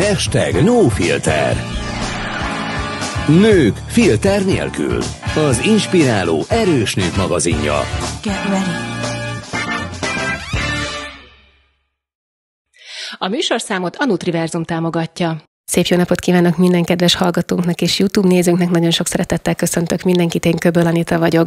Hashtag filter. Nők filter nélkül Az inspiráló erős nők magazinja Get ready. A műsorszámot a Nutriverzum támogatja. Szép jó napot kívánok minden kedves hallgatónknak és YouTube nézőnknek. Nagyon sok szeretettel köszöntök mindenkit, én Köböl Anita vagyok.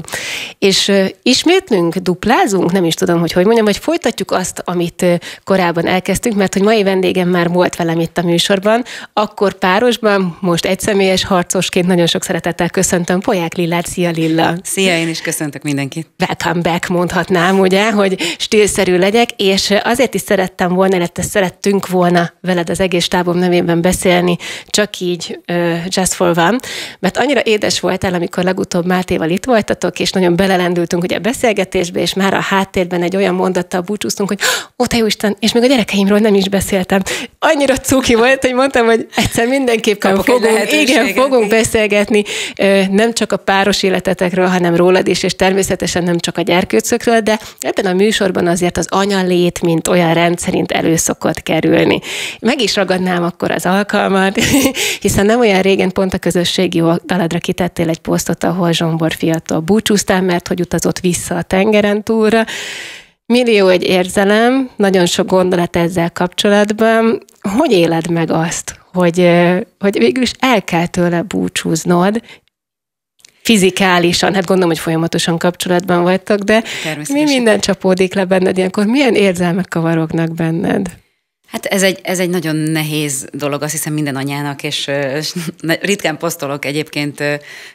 És uh, ismétlünk, duplázunk, nem is tudom, hogy hogy mondjam, vagy folytatjuk azt, amit uh, korábban elkezdtünk, mert hogy mai vendégem már volt velem itt a műsorban, akkor párosban, most egy személyes harcosként nagyon sok szeretettel köszöntöm Poják Lillát. Szia Lilla! Szia, én is köszöntök mindenkit! Welcome back mondhatnám, ugye, hogy stílszerű legyek, és azért is szerettem volna, illetve szerettünk volna veled az egész tábom nevében beszélni, beszélni, csak így just for van, mert annyira édes voltál, amikor legutóbb Mátéval itt voltatok, és nagyon belelendültünk ugye a beszélgetésbe, és már a háttérben egy olyan mondattal búcsúztunk, hogy ó, te jó Isten, és még a gyerekeimről nem is beszéltem. Annyira cuki volt, hogy mondtam, hogy egyszer mindenképpen Kapok fogunk, igen, fogunk beszélgetni, nem csak a páros életetekről, hanem rólad is, és természetesen nem csak a gyerkőcökről, de ebben a műsorban azért az anyalét, mint olyan rendszerint elő szokott kerülni. Meg is ragadnám akkor az alkalmat, alkalmat, hiszen nem olyan régen pont a közösségi oldaladra kitettél egy posztot, ahol Zsombor fiatal búcsúztál, mert hogy utazott vissza a tengeren túlra. Millió egy érzelem, nagyon sok gondolat ezzel kapcsolatban. Hogy éled meg azt, hogy, hogy végül is el kell tőle búcsúznod, fizikálisan, hát gondolom, hogy folyamatosan kapcsolatban vagytok, de mi minden csapódik le benned ilyenkor? Milyen érzelmek kavarognak benned? Hát ez egy, ez egy nagyon nehéz dolog, azt hiszem minden anyának, és, és ritkán posztolok egyébként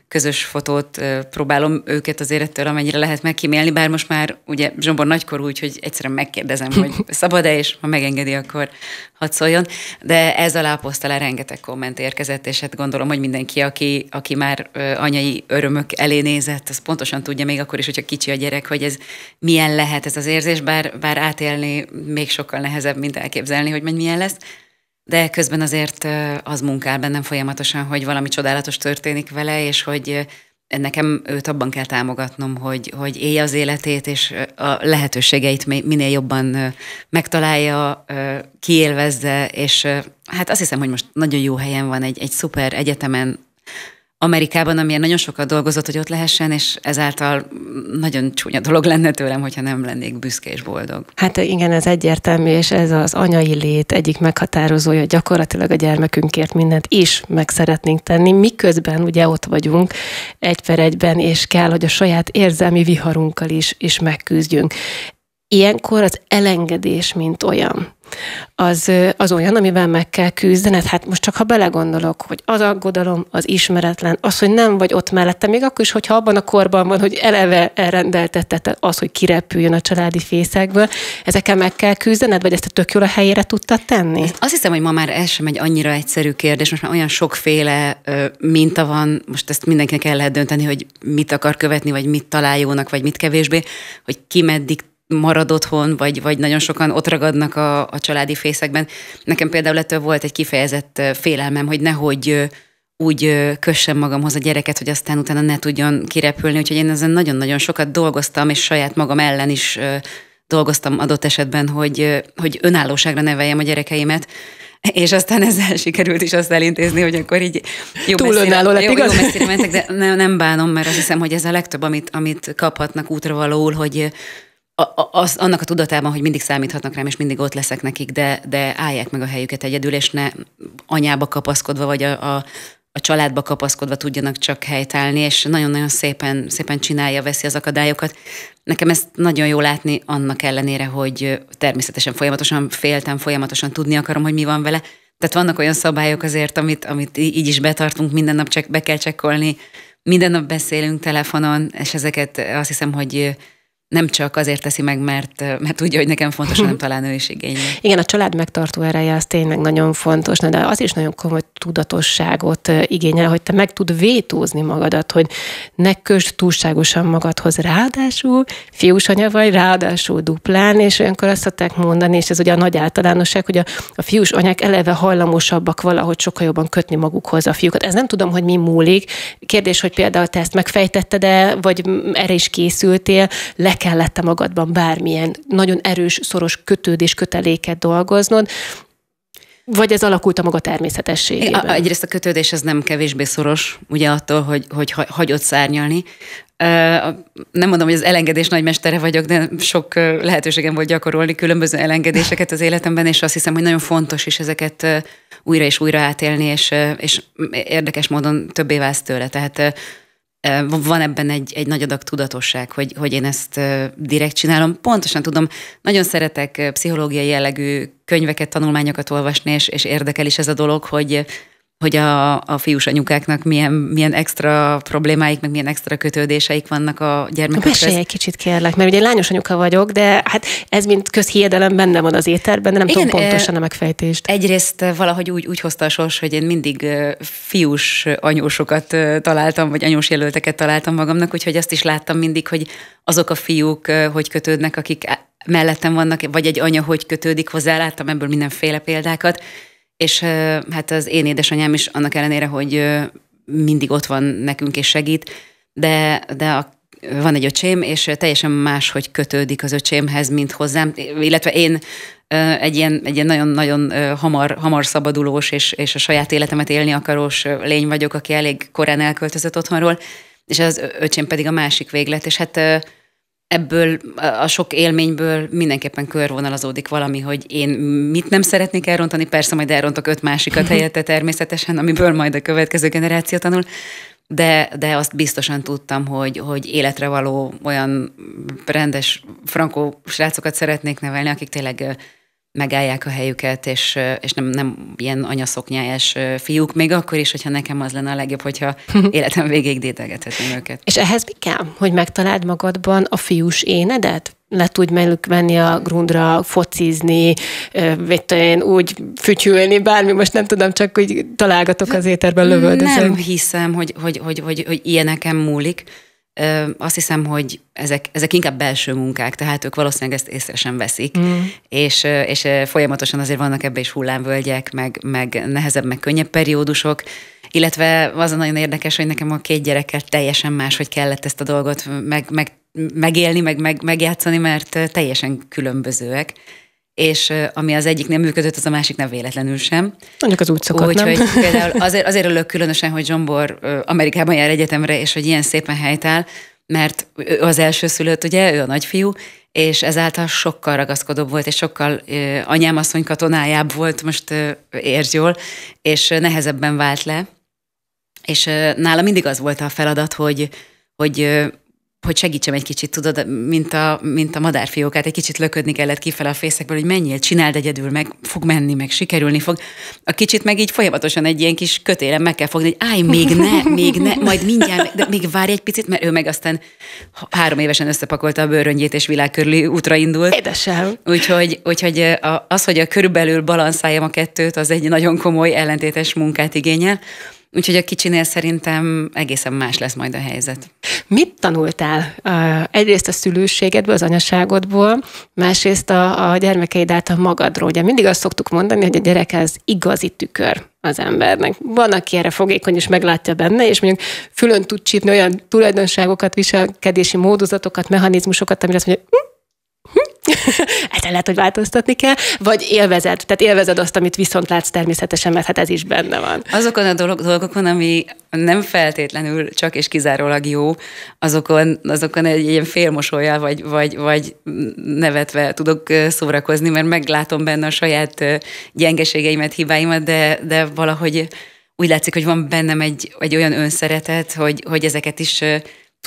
közös fotót, próbálom őket az érettől, amennyire lehet megkímélni, bár most már ugye Zsombor nagykorú, úgyhogy egyszerűen megkérdezem, hogy szabad-e, és ha megengedi, akkor hadd szóljon. De ez alá posztalá rengeteg komment érkezett, és hát gondolom, hogy mindenki, aki, aki már anyai örömök elé nézett, az pontosan tudja még akkor is, hogyha kicsi a gyerek, hogy ez milyen lehet ez az érzés, bár, bár átélni még sokkal nehezebb, mint elképzelni elképzelni, hogy milyen lesz, de közben azért az munkál bennem folyamatosan, hogy valami csodálatos történik vele, és hogy nekem őt abban kell támogatnom, hogy, hogy élje az életét, és a lehetőségeit minél jobban megtalálja, kiélvezze, és hát azt hiszem, hogy most nagyon jó helyen van, egy, egy szuper egyetemen Amerikában, amilyen nagyon sokat dolgozott, hogy ott lehessen, és ezáltal nagyon csúnya dolog lenne tőlem, hogyha nem lennék büszke és boldog. Hát igen, ez egyértelmű, és ez az anyai lét egyik meghatározója, gyakorlatilag a gyermekünkért mindent is meg szeretnénk tenni, miközben ugye ott vagyunk egy per egyben, és kell, hogy a saját érzelmi viharunkkal is, is megküzdjünk. Ilyenkor az elengedés, mint olyan az, az olyan, amivel meg kell küzdened. Hát most csak ha belegondolok, hogy az aggodalom, az ismeretlen, az, hogy nem vagy ott mellette, még akkor is, hogyha abban a korban van, hogy eleve elrendeltetett az, hogy kirepüljön a családi fészekből, ezekkel meg kell küzdened, vagy ezt a tök jól a helyére tudtad tenni? Ezt azt hiszem, hogy ma már ez sem egy annyira egyszerű kérdés, most már olyan sokféle ö, minta van, most ezt mindenkinek el lehet dönteni, hogy mit akar követni, vagy mit talál jónak, vagy mit kevésbé, hogy ki meddig marad otthon, vagy, vagy nagyon sokan ott ragadnak a, a családi fészekben. Nekem például ettől volt egy kifejezett félelmem, hogy nehogy úgy kössem magamhoz a gyereket, hogy aztán utána ne tudjon kirepülni, úgyhogy én ezen nagyon-nagyon sokat dolgoztam, és saját magam ellen is dolgoztam adott esetben, hogy, hogy önállóságra neveljem a gyerekeimet, és aztán ezzel sikerült is azt elintézni, hogy akkor így jó Túl messzire, önálló lett, jó, igaz? jó mentek, de nem bánom, mert azt hiszem, hogy ez a legtöbb, amit, amit kaphatnak valóul, hogy a, az, annak a tudatában, hogy mindig számíthatnak rám, és mindig ott leszek nekik, de, de állják meg a helyüket egyedül, és ne anyába kapaszkodva, vagy a, a, a családba kapaszkodva tudjanak csak helytállni, és nagyon-nagyon szépen, szépen csinálja, veszi az akadályokat. Nekem ezt nagyon jó látni, annak ellenére, hogy természetesen folyamatosan féltem, folyamatosan tudni akarom, hogy mi van vele. Tehát vannak olyan szabályok azért, amit, amit így is betartunk, minden nap csak be kell csekkolni, minden nap beszélünk telefonon, és ezeket azt hiszem, hogy nem csak azért teszi meg, mert, mert tudja, hogy nekem fontos, hanem talán ő is igény. Igen, a család megtartó ereje az tényleg nagyon fontos, de az is nagyon komoly tudatosságot igényel, hogy te meg tud vétózni magadat, hogy ne kösd túlságosan magadhoz, ráadásul fiús anya vagy, ráadásul duplán, és olyankor azt szokták mondani, és ez ugye a nagy általánosság, hogy a, a fiús anyák eleve hajlamosabbak valahogy sokkal jobban kötni magukhoz a fiúkat. Ez nem tudom, hogy mi múlik. Kérdés, hogy például te ezt megfejtetted-e, vagy erre is készültél, le kellett magadban bármilyen nagyon erős, szoros kötődés, köteléket dolgoznod, vagy ez alakult a maga természetességében? Egyrészt a kötődés ez nem kevésbé szoros, ugye attól, hogy, hogy hagyod szárnyalni. Nem mondom, hogy az elengedés nagymestere vagyok, de sok lehetőségem volt gyakorolni különböző elengedéseket az életemben, és azt hiszem, hogy nagyon fontos is ezeket újra és újra átélni, és, és érdekes módon többé válsz tőle. Tehát van ebben egy, egy nagy adag tudatosság, hogy, hogy én ezt direkt csinálom. Pontosan tudom, nagyon szeretek pszichológiai jellegű könyveket, tanulmányokat olvasni, és, és érdekel is ez a dolog, hogy hogy a, a fiús anyukáknak milyen, milyen extra problémáik, meg milyen extra kötődéseik vannak a gyermekekhez. Mesélj egy kicsit kérlek, mert ugye lányos anyuka vagyok, de hát ez mint közhiedelem benne van az éterben, de nem Igen, tudom pontosan a megfejtést. Egyrészt valahogy úgy, úgy hozta a sors, hogy én mindig fiús anyósokat találtam, vagy anyós jelölteket találtam magamnak, úgyhogy azt is láttam mindig, hogy azok a fiúk hogy kötődnek, akik mellettem vannak, vagy egy anya hogy kötődik hozzá, láttam ebből mindenféle példákat, és hát az én édesanyám is annak ellenére, hogy mindig ott van nekünk és segít, de, de a, van egy öcsém, és teljesen más, hogy kötődik az öcsémhez, mint hozzám, illetve én egy ilyen, egy ilyen nagyon-nagyon hamar, hamar szabadulós és, és a saját életemet élni akarós lény vagyok, aki elég korán elköltözött otthonról, és az öcsém pedig a másik véglet, és hát ebből a sok élményből mindenképpen körvonalazódik valami, hogy én mit nem szeretnék elrontani, persze majd elrontok öt másikat mhm. helyette természetesen, amiből majd a következő generáció tanul, de, de azt biztosan tudtam, hogy, hogy életre való olyan rendes frankó srácokat szeretnék nevelni, akik tényleg megállják a helyüket, és, és nem, nem ilyen anyaszoknyájás fiúk, még akkor is, hogyha nekem az lenne a legjobb, hogyha életem végéig dédelgethetném őket. És ehhez mi kell, hogy megtaláld magadban a fiús énedet? le tudj mellük menni a grundra, focizni, én, úgy fütyülni, bármi, most nem tudom, csak úgy találgatok az éterben, lövöldözök. Nem hiszem, hogy, hogy, hogy, hogy, hogy ilyenekem múlik azt hiszem, hogy ezek, ezek inkább belső munkák, tehát ők valószínűleg ezt észre sem veszik, mm. és, és folyamatosan azért vannak ebbe is hullámvölgyek, meg, meg nehezebb, meg könnyebb periódusok, illetve az a nagyon érdekes, hogy nekem a két gyerekkel teljesen más, hogy kellett ezt a dolgot meg, meg, megélni, meg, meg megjátszani, mert teljesen különbözőek és ami az egyik nem működött, az a másik nem véletlenül sem. Mondjuk az úgy szokott, Úgyhogy például azért, azért örülök különösen, hogy Zsombor Amerikában jár egyetemre, és hogy ilyen szépen áll, mert ő az első szülött, ugye, ő a nagyfiú, és ezáltal sokkal ragaszkodóbb volt, és sokkal anyám asszony katonájább volt, most érzi értsd jól, és nehezebben vált le. És nála mindig az volt a feladat, hogy, hogy hogy segítsem egy kicsit, tudod, mint a, mint a madárfiókát, egy kicsit löködni kellett kifele a fészekből, hogy menjél, csináld egyedül, meg fog menni, meg sikerülni fog. A kicsit meg így folyamatosan egy ilyen kis kötélem meg kell fogni, hogy állj, még ne, még ne, majd mindjárt, de még várj egy picit, mert ő meg aztán három évesen összepakolta a bőröngyét és világ körüli útra indult. Édesem. Úgyhogy, úgyhogy az, hogy a körülbelül balanszáljam a kettőt, az egy nagyon komoly ellentétes munkát igényel. Úgyhogy a kicsinél szerintem egészen más lesz majd a helyzet. Mit tanultál? Egyrészt a szülőségedből, az anyaságodból, másrészt a, a gyermekeid által magadról. Ugye mindig azt szoktuk mondani, hogy a gyerek az igazi tükör az embernek. Van, aki erre fogékony és meglátja benne, és mondjuk fülön tud csípni olyan tulajdonságokat, viselkedési módozatokat, mechanizmusokat, amire azt mondja, hm, Ezen lehet, hogy változtatni kell, vagy élvezed. Tehát élvezed azt, amit viszont látsz természetesen, mert hát ez is benne van. Azokon a dolog, dolgokon, ami nem feltétlenül csak és kizárólag jó, azokon, azokon egy ilyen félmosolyjal vagy, vagy, vagy nevetve tudok szórakozni, mert meglátom benne a saját gyengeségeimet, hibáimat, de, de valahogy úgy látszik, hogy van bennem egy, egy olyan önszeretet, hogy, hogy ezeket is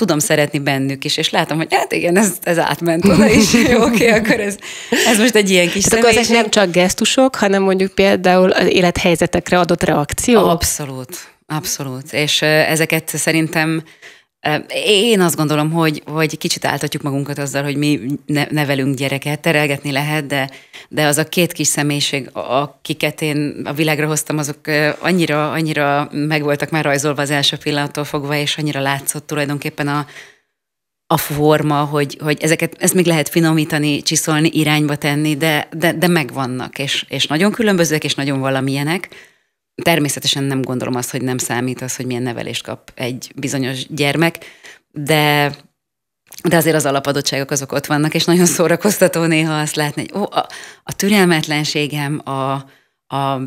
tudom szeretni bennük is, és látom, hogy hát igen, ez, ez átment oda is, jó, oké, okay, akkor ez, ez most egy ilyen kis hát akkor ezek nem csak gesztusok, hanem mondjuk például az élethelyzetekre adott reakció? Abszolút, abszolút, és ezeket szerintem én azt gondolom, hogy, hogy kicsit áltatjuk magunkat azzal, hogy mi nevelünk gyereket, terelgetni lehet, de, de az a két kis személyiség, akiket én a világra hoztam, azok annyira, annyira megvoltak már rajzolva az első pillanattól fogva, és annyira látszott tulajdonképpen a, a forma, hogy, hogy ezeket, ezt még lehet finomítani, csiszolni, irányba tenni, de, de, de megvannak, és, és nagyon különbözőek, és nagyon valamilyenek természetesen nem gondolom azt, hogy nem számít az, hogy milyen nevelést kap egy bizonyos gyermek, de de azért az alapadottságok azok ott vannak, és nagyon szórakoztató néha azt látni, hogy ó, a, a türelmetlenségem, a, a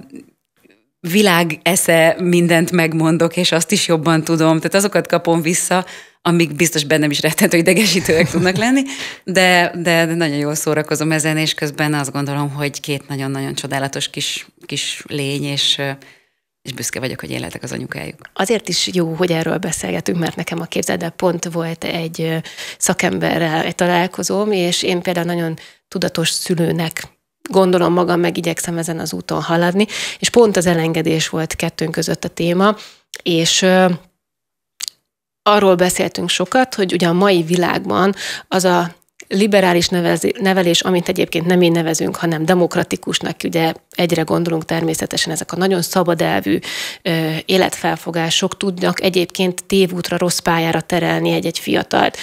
világ esze mindent megmondok, és azt is jobban tudom, tehát azokat kapom vissza, amik biztos bennem is rettentő idegesítőek tudnak lenni, de, de nagyon jól szórakozom ezen, és közben azt gondolom, hogy két nagyon-nagyon csodálatos kis, kis lény, és és büszke vagyok, hogy én lehetek az anyukájuk. Azért is jó, hogy erről beszélgetünk, mert nekem a képzelde pont volt egy szakemberrel egy találkozóm, és én például nagyon tudatos szülőnek gondolom magam, meg igyekszem ezen az úton haladni, és pont az elengedés volt kettőnk között a téma, és arról beszéltünk sokat, hogy ugye a mai világban az a liberális nevezi, nevelés, amit egyébként nem én nevezünk, hanem demokratikusnak, ugye egyre gondolunk természetesen ezek a nagyon szabad elvű ö, életfelfogások tudnak egyébként tévútra, rossz pályára terelni egy-egy fiatalt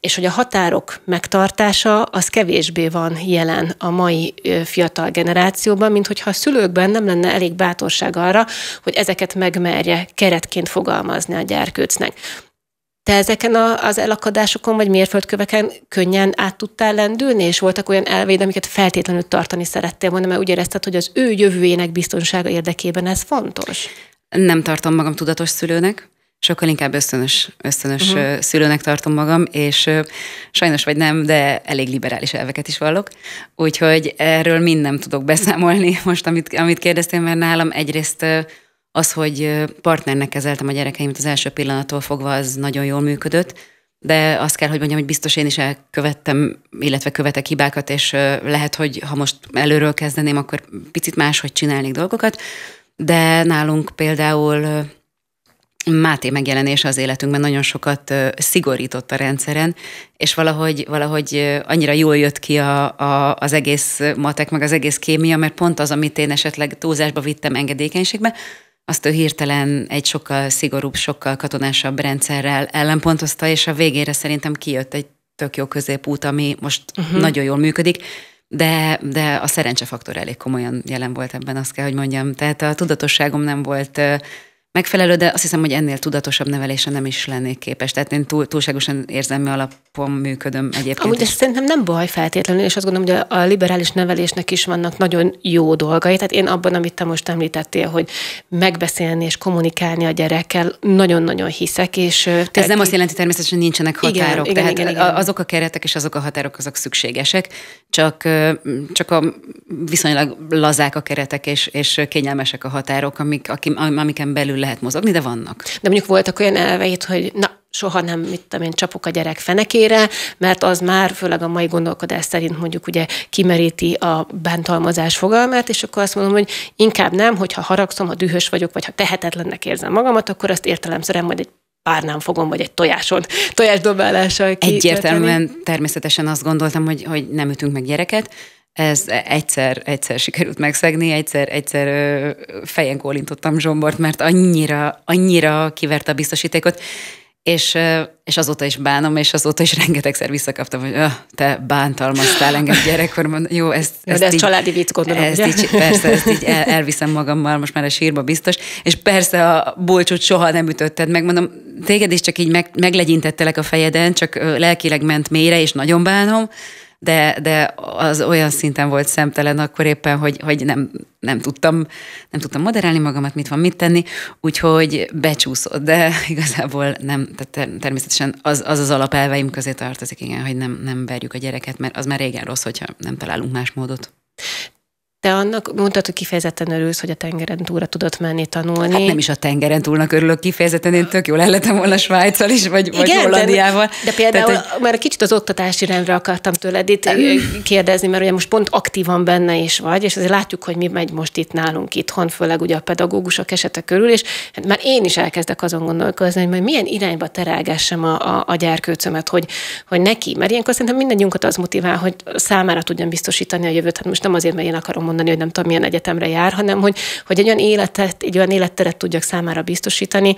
és hogy a határok megtartása az kevésbé van jelen a mai fiatal generációban, mint hogyha a szülőkben nem lenne elég bátorság arra, hogy ezeket megmerje keretként fogalmazni a gyerkőcnek. Te ezeken a, az elakadásokon vagy mérföldköveken könnyen át tudtál lendülni, és voltak olyan elvéd, amiket feltétlenül tartani szerettél volna, mert úgy érezted, hogy az ő jövőjének biztonsága érdekében ez fontos? Nem tartom magam tudatos szülőnek, sokkal inkább ösztönös, ösztönös uh-huh. szülőnek tartom magam, és sajnos vagy nem, de elég liberális elveket is vallok, úgyhogy erről mind nem tudok beszámolni most, amit, amit kérdeztél, mert nálam egyrészt az, hogy partnernek kezeltem a gyerekeimet az első pillanattól fogva, az nagyon jól működött, de azt kell, hogy mondjam, hogy biztos én is elkövettem, illetve követek hibákat, és lehet, hogy ha most előről kezdeném, akkor picit máshogy csinálnék dolgokat, de nálunk például Máté megjelenése az életünkben nagyon sokat szigorított a rendszeren, és valahogy, valahogy annyira jól jött ki a, a, az egész matek, meg az egész kémia, mert pont az, amit én esetleg túlzásba vittem engedékenységbe, azt ő hirtelen egy sokkal szigorúbb, sokkal katonásabb rendszerrel ellenpontozta, és a végére szerintem kijött egy tök jó középút, ami most uh-huh. nagyon jól működik, de, de a szerencsefaktor elég komolyan jelen volt ebben, azt kell, hogy mondjam. Tehát a tudatosságom nem volt megfelelő, de azt hiszem, hogy ennél tudatosabb nevelése nem is lennék képes. Tehát én túl, túlságosan érzelmi alapon működöm egyébként. Amúgy ezt szerintem nem baj feltétlenül, és azt gondolom, hogy a liberális nevelésnek is vannak nagyon jó dolgai. Tehát én abban, amit te most említettél, hogy megbeszélni és kommunikálni a gyerekkel, nagyon-nagyon hiszek. És ez tehát, nem azt jelenti természetesen, hogy nincsenek határok. Igen, tehát igen, igen, igen. azok a keretek és azok a határok azok szükségesek, csak, csak a viszonylag lazák a keretek és, és kényelmesek a határok, amik, akim, amiken belül lehet mozogni, de vannak. De mondjuk voltak olyan elveit, hogy na, soha nem, mit tudom én, csapok a gyerek fenekére, mert az már főleg a mai gondolkodás szerint mondjuk ugye kimeríti a bántalmazás fogalmát, és akkor azt mondom, hogy inkább nem, hogyha haragszom, ha dühös vagyok, vagy ha tehetetlennek érzem magamat, akkor azt értelemszerűen majd egy párnám fogom, vagy egy tojáson, tojásdobálással ki. Egyértelműen természetesen azt gondoltam, hogy, hogy nem ütünk meg gyereket, ez egyszer, egyszer sikerült megszegni, egyszer, egyszer fejen kólintottam zsombort, mert annyira, annyira kiverte a biztosítékot, és, és azóta is bánom, és azóta is rengetegszer visszakaptam, hogy öh, te bántalmaztál engem gyerekkorban. Jó, ez, ez így, családi vicc, gondolom, ezt ugye? így, Persze, ezt így el, elviszem magammal, most már a sírba biztos. És persze a bulcsút soha nem ütötted meg, mondom, téged is csak így meg, meglegyintettelek a fejeden, csak lelkileg ment mélyre, és nagyon bánom, de, de az olyan szinten volt szemtelen akkor éppen, hogy, hogy nem, nem, tudtam, nem tudtam moderálni magamat, mit van mit tenni, úgyhogy becsúszott, de igazából nem, tehát természetesen az az, az alapelveim közé tartozik, igen, hogy nem, nem verjük a gyereket, mert az már régen rossz, hogyha nem találunk más módot. Te annak mondtad, hogy kifejezetten örülsz, hogy a tengeren túlra tudott menni tanulni. Hát nem is a tengeren túlnak örülök kifejezetten, én tök jól elletem volna Svájccal is, vagy, Igen, vagy Hollandiával. De, de például Tehát, hogy... már kicsit az oktatási irányra akartam tőled itt kérdezni, mert ugye most pont aktívan benne is vagy, és azért látjuk, hogy mi megy most itt nálunk itthon, főleg ugye a pedagógusok esete körül, és hát már én is elkezdek azon gondolkozni, hogy majd milyen irányba terelgessem a, a, a gyerkőcömet, hogy, hogy neki. Mert ilyenkor szerintem mindannyiunkat az motivál, hogy számára tudjam biztosítani a jövőt. Hát most nem azért, mert én akarom mondani, hogy nem tudom, milyen egyetemre jár, hanem hogy, hogy egy olyan életet, egy olyan életteret tudjak számára biztosítani,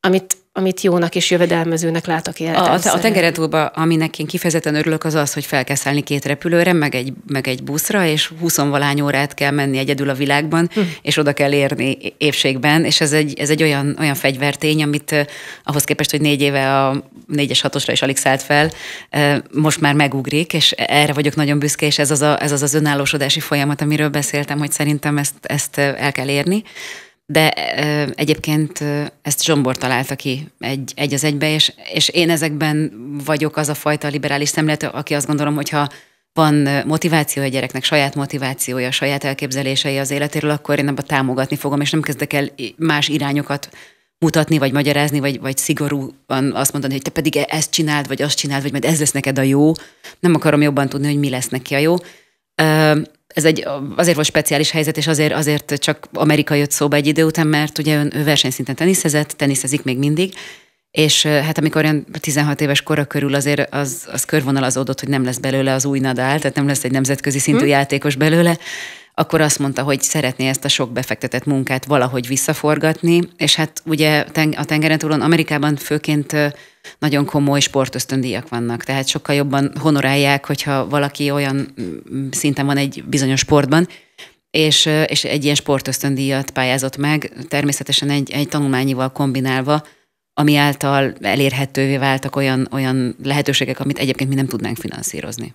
amit amit jónak és jövedelmezőnek látok életem. A, a, tengeretúlba, aminek én kifejezetten örülök, az az, hogy fel kell szállni két repülőre, meg egy, meg egy buszra, és huszonvalány órát kell menni egyedül a világban, hm. és oda kell érni évségben, és ez egy, ez egy olyan, olyan fegyvertény, amit ahhoz képest, hogy négy éve a négyes hatosra is alig szállt fel, most már megugrik, és e- erre vagyok nagyon büszke, és ez az a, ez az, az önállósodási folyamat, amiről beszéltem, hogy szerintem ezt, ezt el kell érni de egyébként ezt Zsombor találta ki egy, egy az egybe, és, és én ezekben vagyok az a fajta liberális szemlélet, aki azt gondolom, hogyha van motiváció a gyereknek, saját motivációja, saját elképzelései az életéről, akkor én abba támogatni fogom, és nem kezdek el más irányokat mutatni, vagy magyarázni, vagy, vagy szigorúan azt mondani, hogy te pedig e-, ezt csináld, vagy azt csináld, vagy majd ez lesz neked a jó. Nem akarom jobban tudni, hogy mi lesz neki a jó ez egy, azért volt speciális helyzet, és azért, azért csak Amerika jött szóba egy idő után, mert ugye ön, ő versenyszinten teniszezett, teniszezik még mindig, és hát amikor olyan 16 éves kora körül azért az, az körvonalazódott, hogy nem lesz belőle az új nadál, tehát nem lesz egy nemzetközi szintű hmm. játékos belőle, akkor azt mondta, hogy szeretné ezt a sok befektetett munkát valahogy visszaforgatni, és hát ugye a tengeren túlon Amerikában főként nagyon komoly sportösztöndíjak vannak, tehát sokkal jobban honorálják, hogyha valaki olyan mm, mm, szinten van egy bizonyos sportban, és, és egy ilyen sportösztöndíjat pályázott meg, természetesen egy, egy tanulmányival kombinálva, ami által elérhetővé váltak olyan, olyan lehetőségek, amit egyébként mi nem tudnánk finanszírozni.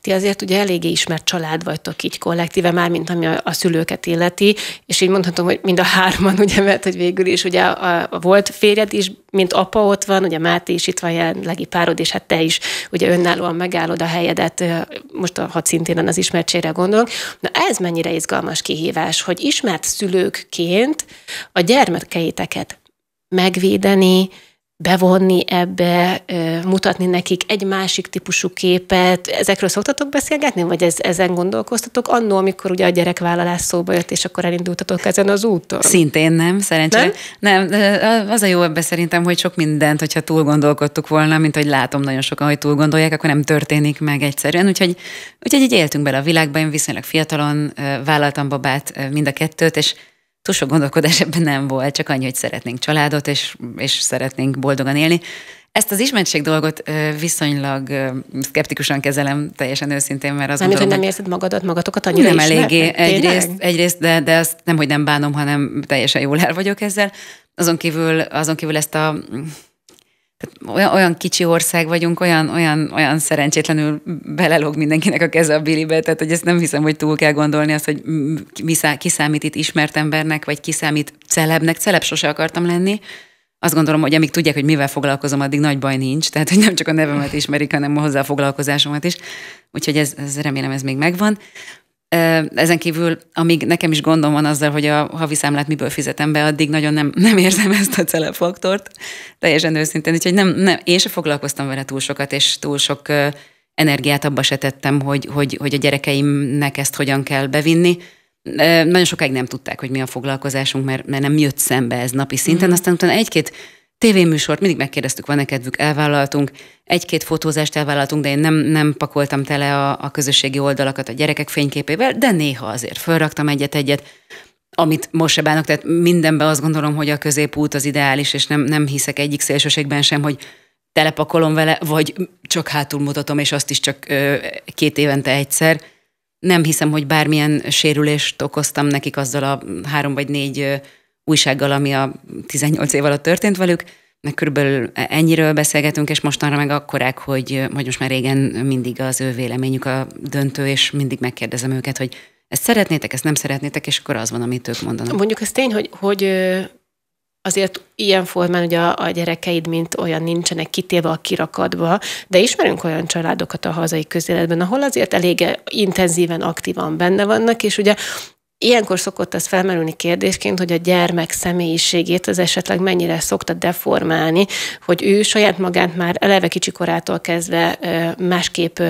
Ti azért ugye eléggé ismert család vagytok így kollektíve, már mint ami a, a szülőket illeti, és így mondhatom, hogy mind a hárman, ugye, mert hogy végül is ugye a, a volt férjed is, mint apa ott van, ugye Máté is itt van jelenlegi párod, és hát te is ugye önállóan megállod a helyedet, most a hat szintén az ismertségre gondolok. Na ez mennyire izgalmas kihívás, hogy ismert szülőkként a gyermekeiteket megvédeni, bevonni ebbe, mutatni nekik egy másik típusú képet. Ezekről szoktatok beszélgetni, vagy ez, ezen gondolkoztatok? Annó, amikor ugye a gyerekvállalás szóba jött, és akkor elindultatok ezen az úton? Szintén nem, szerencsére. Nem? nem? az a jó ebbe szerintem, hogy sok mindent, hogyha túl gondolkodtuk volna, mint hogy látom nagyon sokan, hogy túl gondolják, akkor nem történik meg egyszerűen. Úgyhogy, úgyhogy így éltünk bele a világban, én viszonylag fiatalon vállaltam babát mind a kettőt, és túl sok gondolkodás ebben nem volt, csak annyi, hogy szeretnénk családot, és, és szeretnénk boldogan élni. Ezt az ismertség dolgot viszonylag szkeptikusan kezelem, teljesen őszintén, mert az. Nem, gondolom, hogy nem érzed magadat, magatokat annyira Nem eléggé. Egyrészt, egyrészt de, de azt nem, hogy nem bánom, hanem teljesen jól el vagyok ezzel. Azon kívül, azon kívül ezt a tehát olyan, olyan kicsi ország vagyunk, olyan, olyan, olyan szerencsétlenül belelóg mindenkinek a keze a bilibe, tehát hogy ezt nem hiszem, hogy túl kell gondolni azt, hogy ki számít itt ismert embernek, vagy ki számít celebnek. Celeb sose akartam lenni. Azt gondolom, hogy amíg tudják, hogy mivel foglalkozom, addig nagy baj nincs. Tehát, hogy nem csak a nevemet ismerik, hanem hozzá a foglalkozásomat is. Úgyhogy ez, ez remélem, ez még megvan. Ezen kívül, amíg nekem is gondom van azzal, hogy a havi számlát miből fizetem be, addig nagyon nem, nem érzem ezt a celefaktort, teljesen őszintén. Úgyhogy nem, nem, én se foglalkoztam vele túl sokat, és túl sok energiát abba se tettem, hogy, hogy, hogy a gyerekeimnek ezt hogyan kell bevinni. Nagyon sokáig nem tudták, hogy mi a foglalkozásunk, mert, mert nem jött szembe ez napi szinten. Mm. Aztán utána egy-két tévéműsort, mindig megkérdeztük, van-e kedvük, elvállaltunk, egy-két fotózást elvállaltunk, de én nem, nem pakoltam tele a, a közösségi oldalakat a gyerekek fényképével, de néha azért fölraktam egyet-egyet, amit most se bánok, tehát mindenben azt gondolom, hogy a középút az ideális, és nem, nem hiszek egyik szélsőségben sem, hogy telepakolom vele, vagy csak hátul mutatom, és azt is csak ö, két évente egyszer. Nem hiszem, hogy bármilyen sérülést okoztam nekik azzal a három vagy négy ö, újsággal, ami a 18 év alatt történt velük, meg körülbelül ennyiről beszélgetünk, és mostanra meg akkorák, hogy, hogy most már régen mindig az ő véleményük a döntő, és mindig megkérdezem őket, hogy ezt szeretnétek, ezt nem szeretnétek, és akkor az van, amit ők mondanak. Mondjuk ez tény, hogy, hogy azért ilyen formán ugye a, a gyerekeid, mint olyan nincsenek kitéve a kirakadva, de ismerünk olyan családokat a hazai közéletben, ahol azért elég intenzíven, aktívan benne vannak, és ugye Ilyenkor szokott az felmerülni kérdésként, hogy a gyermek személyiségét az esetleg mennyire szokta deformálni, hogy ő saját magát már eleve kicsikorától kezdve másképp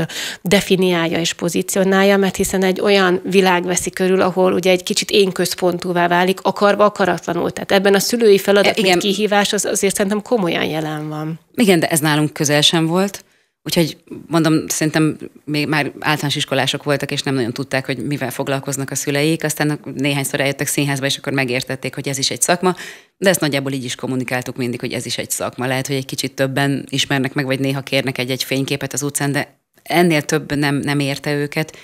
definiálja és pozícionálja, mert hiszen egy olyan világ veszi körül, ahol ugye egy kicsit én központúvá válik, akarva, akaratlanul. Tehát ebben a szülői feladat, e, igen. kihívás az azért szerintem komolyan jelen van. Igen, de ez nálunk közel sem volt Úgyhogy mondom, szerintem még már általános iskolások voltak, és nem nagyon tudták, hogy mivel foglalkoznak a szüleik. Aztán néhányszor eljöttek színházba, és akkor megértették, hogy ez is egy szakma, de ezt nagyjából így is kommunikáltuk mindig, hogy ez is egy szakma. Lehet, hogy egy kicsit többen ismernek meg, vagy néha kérnek egy-egy fényképet az utcán, de ennél több nem, nem érte őket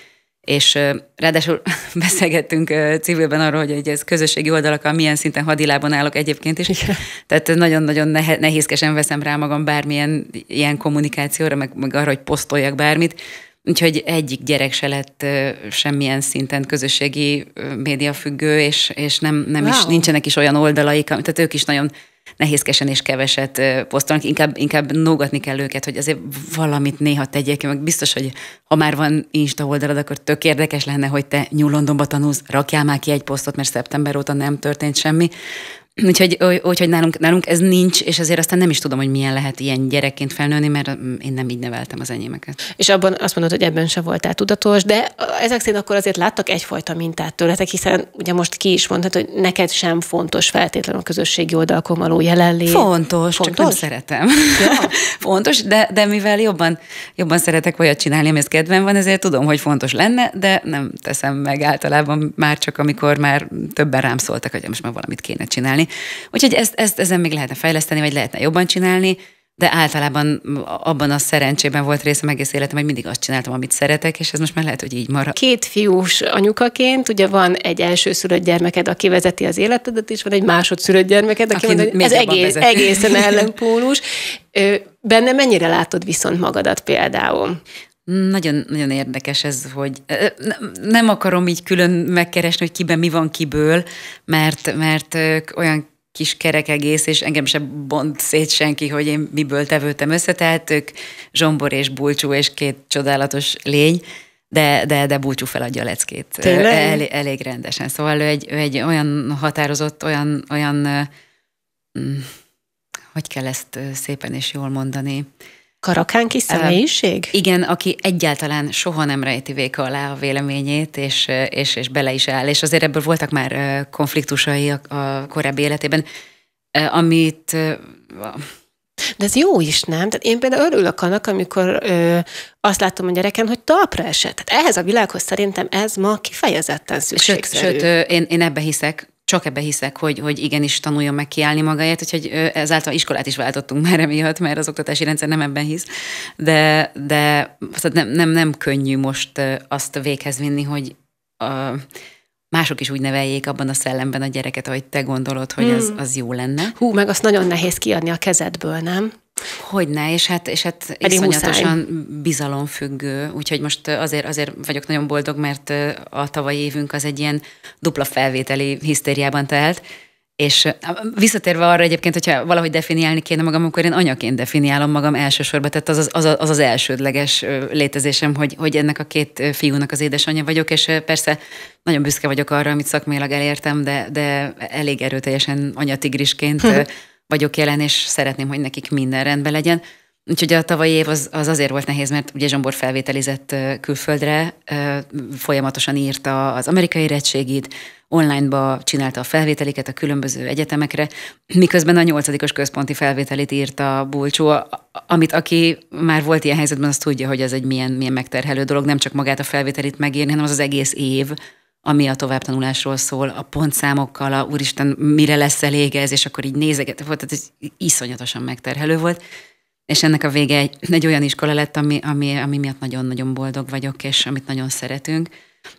és ráadásul beszélgettünk civilben arról, hogy ez közösségi oldalakkal milyen szinten hadilában állok egyébként is. Igen. Tehát nagyon-nagyon nehézkesen veszem rá magam bármilyen ilyen kommunikációra, meg, meg arra, hogy posztoljak bármit. Úgyhogy egyik gyerek se lett semmilyen szinten közösségi médiafüggő, és, és nem, nem wow. is, nincsenek is olyan oldalaik, tehát ők is nagyon nehézkesen és keveset posztolnak, inkább, inkább nógatni kell őket, hogy azért valamit néha tegyék, meg biztos, hogy ha már van Insta oldalad, akkor tök érdekes lenne, hogy te New Londonba tanulsz, rakjál már ki egy posztot, mert szeptember óta nem történt semmi, Úgyhogy, úgyhogy nálunk, nálunk ez nincs, és azért aztán nem is tudom, hogy milyen lehet ilyen gyerekként felnőni, mert mm, én nem így neveltem az enyémeket. És abban azt mondod, hogy ebben se voltál tudatos, de ezek szerint akkor azért láttak egyfajta mintát tőletek, hiszen ugye most ki is mondhat, hogy neked sem fontos feltétlenül a közösségi oldalkon való jelenlét. Fontos, fontos? csak nem szeretem. Ja. fontos, de, de mivel jobban, jobban szeretek olyat csinálni, amihez kedvem van, ezért tudom, hogy fontos lenne, de nem teszem meg általában már csak, amikor már többen rám szóltak, hogy most már valamit kéne csinálni. Úgyhogy ezt, ezt ezen még lehetne fejleszteni, vagy lehetne jobban csinálni, de általában abban a szerencsében volt részem egész életem, hogy mindig azt csináltam, amit szeretek, és ez most már lehet, hogy így marad. Két fiús anyukaként, ugye van egy elsőszülött gyermeked, aki vezeti az életedet, és van egy másodszülött gyermeked, aki, aki mondja, hogy ez egész, egészen ellenpólus. Benne mennyire látod viszont magadat például? Nagyon, nagyon érdekes ez, hogy nem akarom így külön megkeresni, hogy kiben mi van kiből, mert, mert olyan kis kerek egész, és engem se bont szét senki, hogy én miből tevőtem össze, tehát ők Zsombor és Bulcsú és két csodálatos lény, de, de, de búcsú feladja a leckét. El, elég rendesen. Szóval ő egy, ő egy olyan határozott, olyan, olyan mm, hogy kell ezt szépen és jól mondani, karakánki személyiség? Igen, aki egyáltalán soha nem rejti véka alá a véleményét, és, és, és bele is áll. És azért ebből voltak már konfliktusai a, a korábbi életében, amit... De ez jó is, nem? Tehát én például örülök annak, amikor ö, azt látom a gyereken, hogy talpra esett. Tehát ehhez a világhoz szerintem ez ma kifejezetten szükségszerű. Sőt, sőt én, én ebbe hiszek, csak ebbe hiszek, hogy, hogy igenis tanuljon meg kiállni magáért, úgyhogy ezáltal iskolát is váltottunk már emiatt, mert az oktatási rendszer nem ebben hisz, de, de szóval nem, nem, nem könnyű most azt véghez vinni, hogy a, mások is úgy neveljék abban a szellemben a gyereket, ahogy te gondolod, hogy az, hmm. az jó lenne. Hú, meg azt nagyon nehéz kiadni a kezedből, nem? Hogyne, és hát, és hát iszonyatosan bizalomfüggő, úgyhogy most azért, azért vagyok nagyon boldog, mert a tavalyi évünk az egy ilyen dupla felvételi hisztériában telt, és visszatérve arra egyébként, hogyha valahogy definiálni kéne magam, akkor én anyaként definiálom magam elsősorban, tehát az az, az, az, az elsődleges létezésem, hogy, hogy ennek a két fiúnak az édesanyja vagyok, és persze nagyon büszke vagyok arra, amit szakmailag elértem, de, de elég erőteljesen anyatigrisként vagyok jelen, és szeretném, hogy nekik minden rendben legyen. Úgyhogy a tavalyi év az, az azért volt nehéz, mert ugye Zsombor felvételizett külföldre, folyamatosan írta az amerikai érettségét, onlineba csinálta a felvételiket a különböző egyetemekre, miközben a nyolcadikos központi felvételit írta Bulcsó, amit aki már volt ilyen helyzetben, az tudja, hogy ez egy milyen, milyen megterhelő dolog, nem csak magát a felvételit megírni, hanem az az egész év, ami a továbbtanulásról szól, a pontszámokkal, a úristen, mire lesz elég ez, és akkor így nézeget, volt, tehát ez iszonyatosan megterhelő volt. És ennek a vége egy, egy olyan iskola lett, ami, ami, ami miatt nagyon-nagyon boldog vagyok, és amit nagyon szeretünk.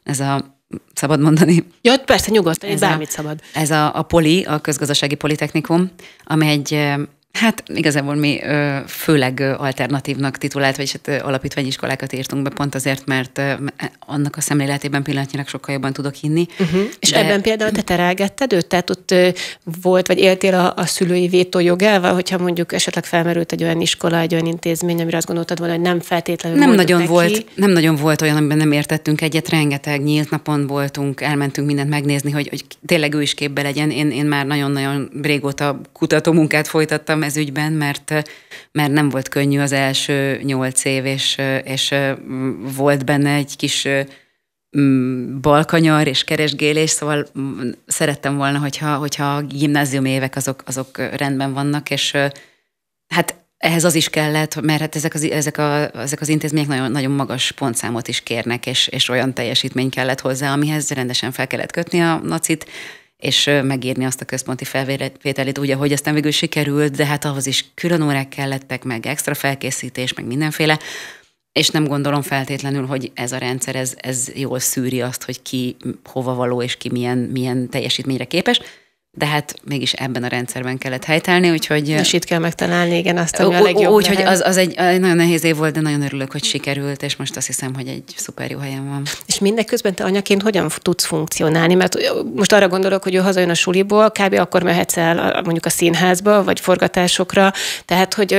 Ez a szabad mondani? Jó, persze, nyugodtan, ez bármit a, szabad. Ez a, a poli, a közgazdasági politechnikum, ami egy Hát igazából mi főleg alternatívnak titulált, vagyis hát alapítványiskolákat írtunk be pont azért, mert e, annak a szemléletében pillanatnyilag sokkal jobban tudok hinni. Uh-huh. De... És e- ebben például te terelgetted őt? Tehát ott volt, vagy éltél a, a szülői vétójogával, hogyha mondjuk esetleg felmerült egy olyan iskola, egy olyan intézmény, amire azt gondoltad volna, hogy nem feltétlenül nem nagyon neki. volt, Nem nagyon volt olyan, amiben nem értettünk egyet, rengeteg nyílt napon voltunk, elmentünk mindent megnézni, hogy, hogy tényleg ő is képbe legyen. Én, én már nagyon-nagyon régóta kutató munkát folytattam, voltam ez ügyben, mert, mert nem volt könnyű az első nyolc év, és, és volt benne egy kis balkanyar és keresgélés, szóval szerettem volna, hogyha, hogyha a gimnázium évek azok, azok rendben vannak, és hát ehhez az is kellett, mert hát ezek az, ezek a, ezek az intézmények nagyon, nagyon magas pontszámot is kérnek, és, és olyan teljesítmény kellett hozzá, amihez rendesen fel kellett kötni a nacit, és megírni azt a központi felvételét úgy, ahogy aztán végül sikerült, de hát ahhoz is külön órák kellettek, meg extra felkészítés, meg mindenféle, és nem gondolom feltétlenül, hogy ez a rendszer, ez, ez jól szűri azt, hogy ki hova való, és ki milyen, milyen teljesítményre képes de hát mégis ebben a rendszerben kellett helytelni, úgyhogy... És itt kell megtalálni, igen, azt, ami a legjobb Úgyhogy az, az egy nagyon nehéz év volt, de nagyon örülök, hogy sikerült, és most azt hiszem, hogy egy szuper jó helyen van. És mindeközben te anyaként hogyan tudsz funkcionálni? Mert most arra gondolok, hogy ő hazajön a suliból, kb. akkor mehetsz el mondjuk a színházba, vagy forgatásokra, tehát hogy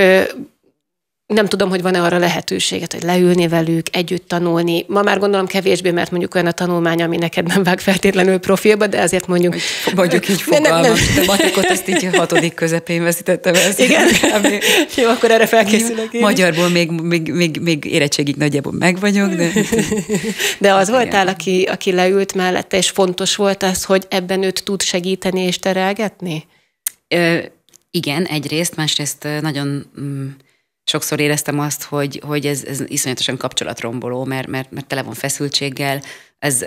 nem tudom, hogy van-e arra lehetőséget, hogy leülni velük, együtt tanulni. Ma már gondolom kevésbé, mert mondjuk olyan a tanulmány, ami neked nem vág feltétlenül profilba, de azért mondjuk... Hogy mondjuk így fogalmas, nem, nem. de matekot azt így hatodik közepén veszítettem el. Szóval igen? Ami... Jó, akkor erre felkészülök én. Magyarból még, még, még, még érettségig nagyjából megvagyok, de... De az Igen. voltál, aki, aki leült mellette, és fontos volt az, hogy ebben őt tud segíteni és terelgetni? Ö, igen, egyrészt, másrészt nagyon mm, sokszor éreztem azt, hogy, hogy ez, ez iszonyatosan kapcsolatromboló, mert, mert, mert tele van feszültséggel, ez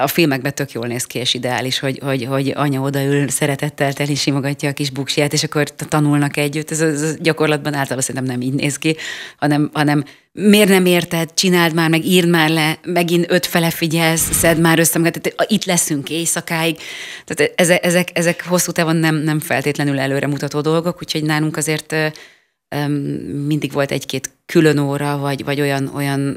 a filmekben tök jól néz ki, és ideális, hogy, hogy, hogy anya odaül szeretettel, teli simogatja a kis buksját, és akkor tanulnak együtt. Ez, ez gyakorlatban általában szerintem nem így néz ki, hanem, hanem miért nem érted, csináld már, meg írd már le, megint ötfele figyelsz, szed már össze, meg, tehát itt leszünk éjszakáig. Tehát e-, ezek, ezek, ezek hosszú távon nem, nem feltétlenül előre mutató dolgok, úgyhogy nálunk azért mindig volt egy-két külön óra, vagy, vagy olyan, olyan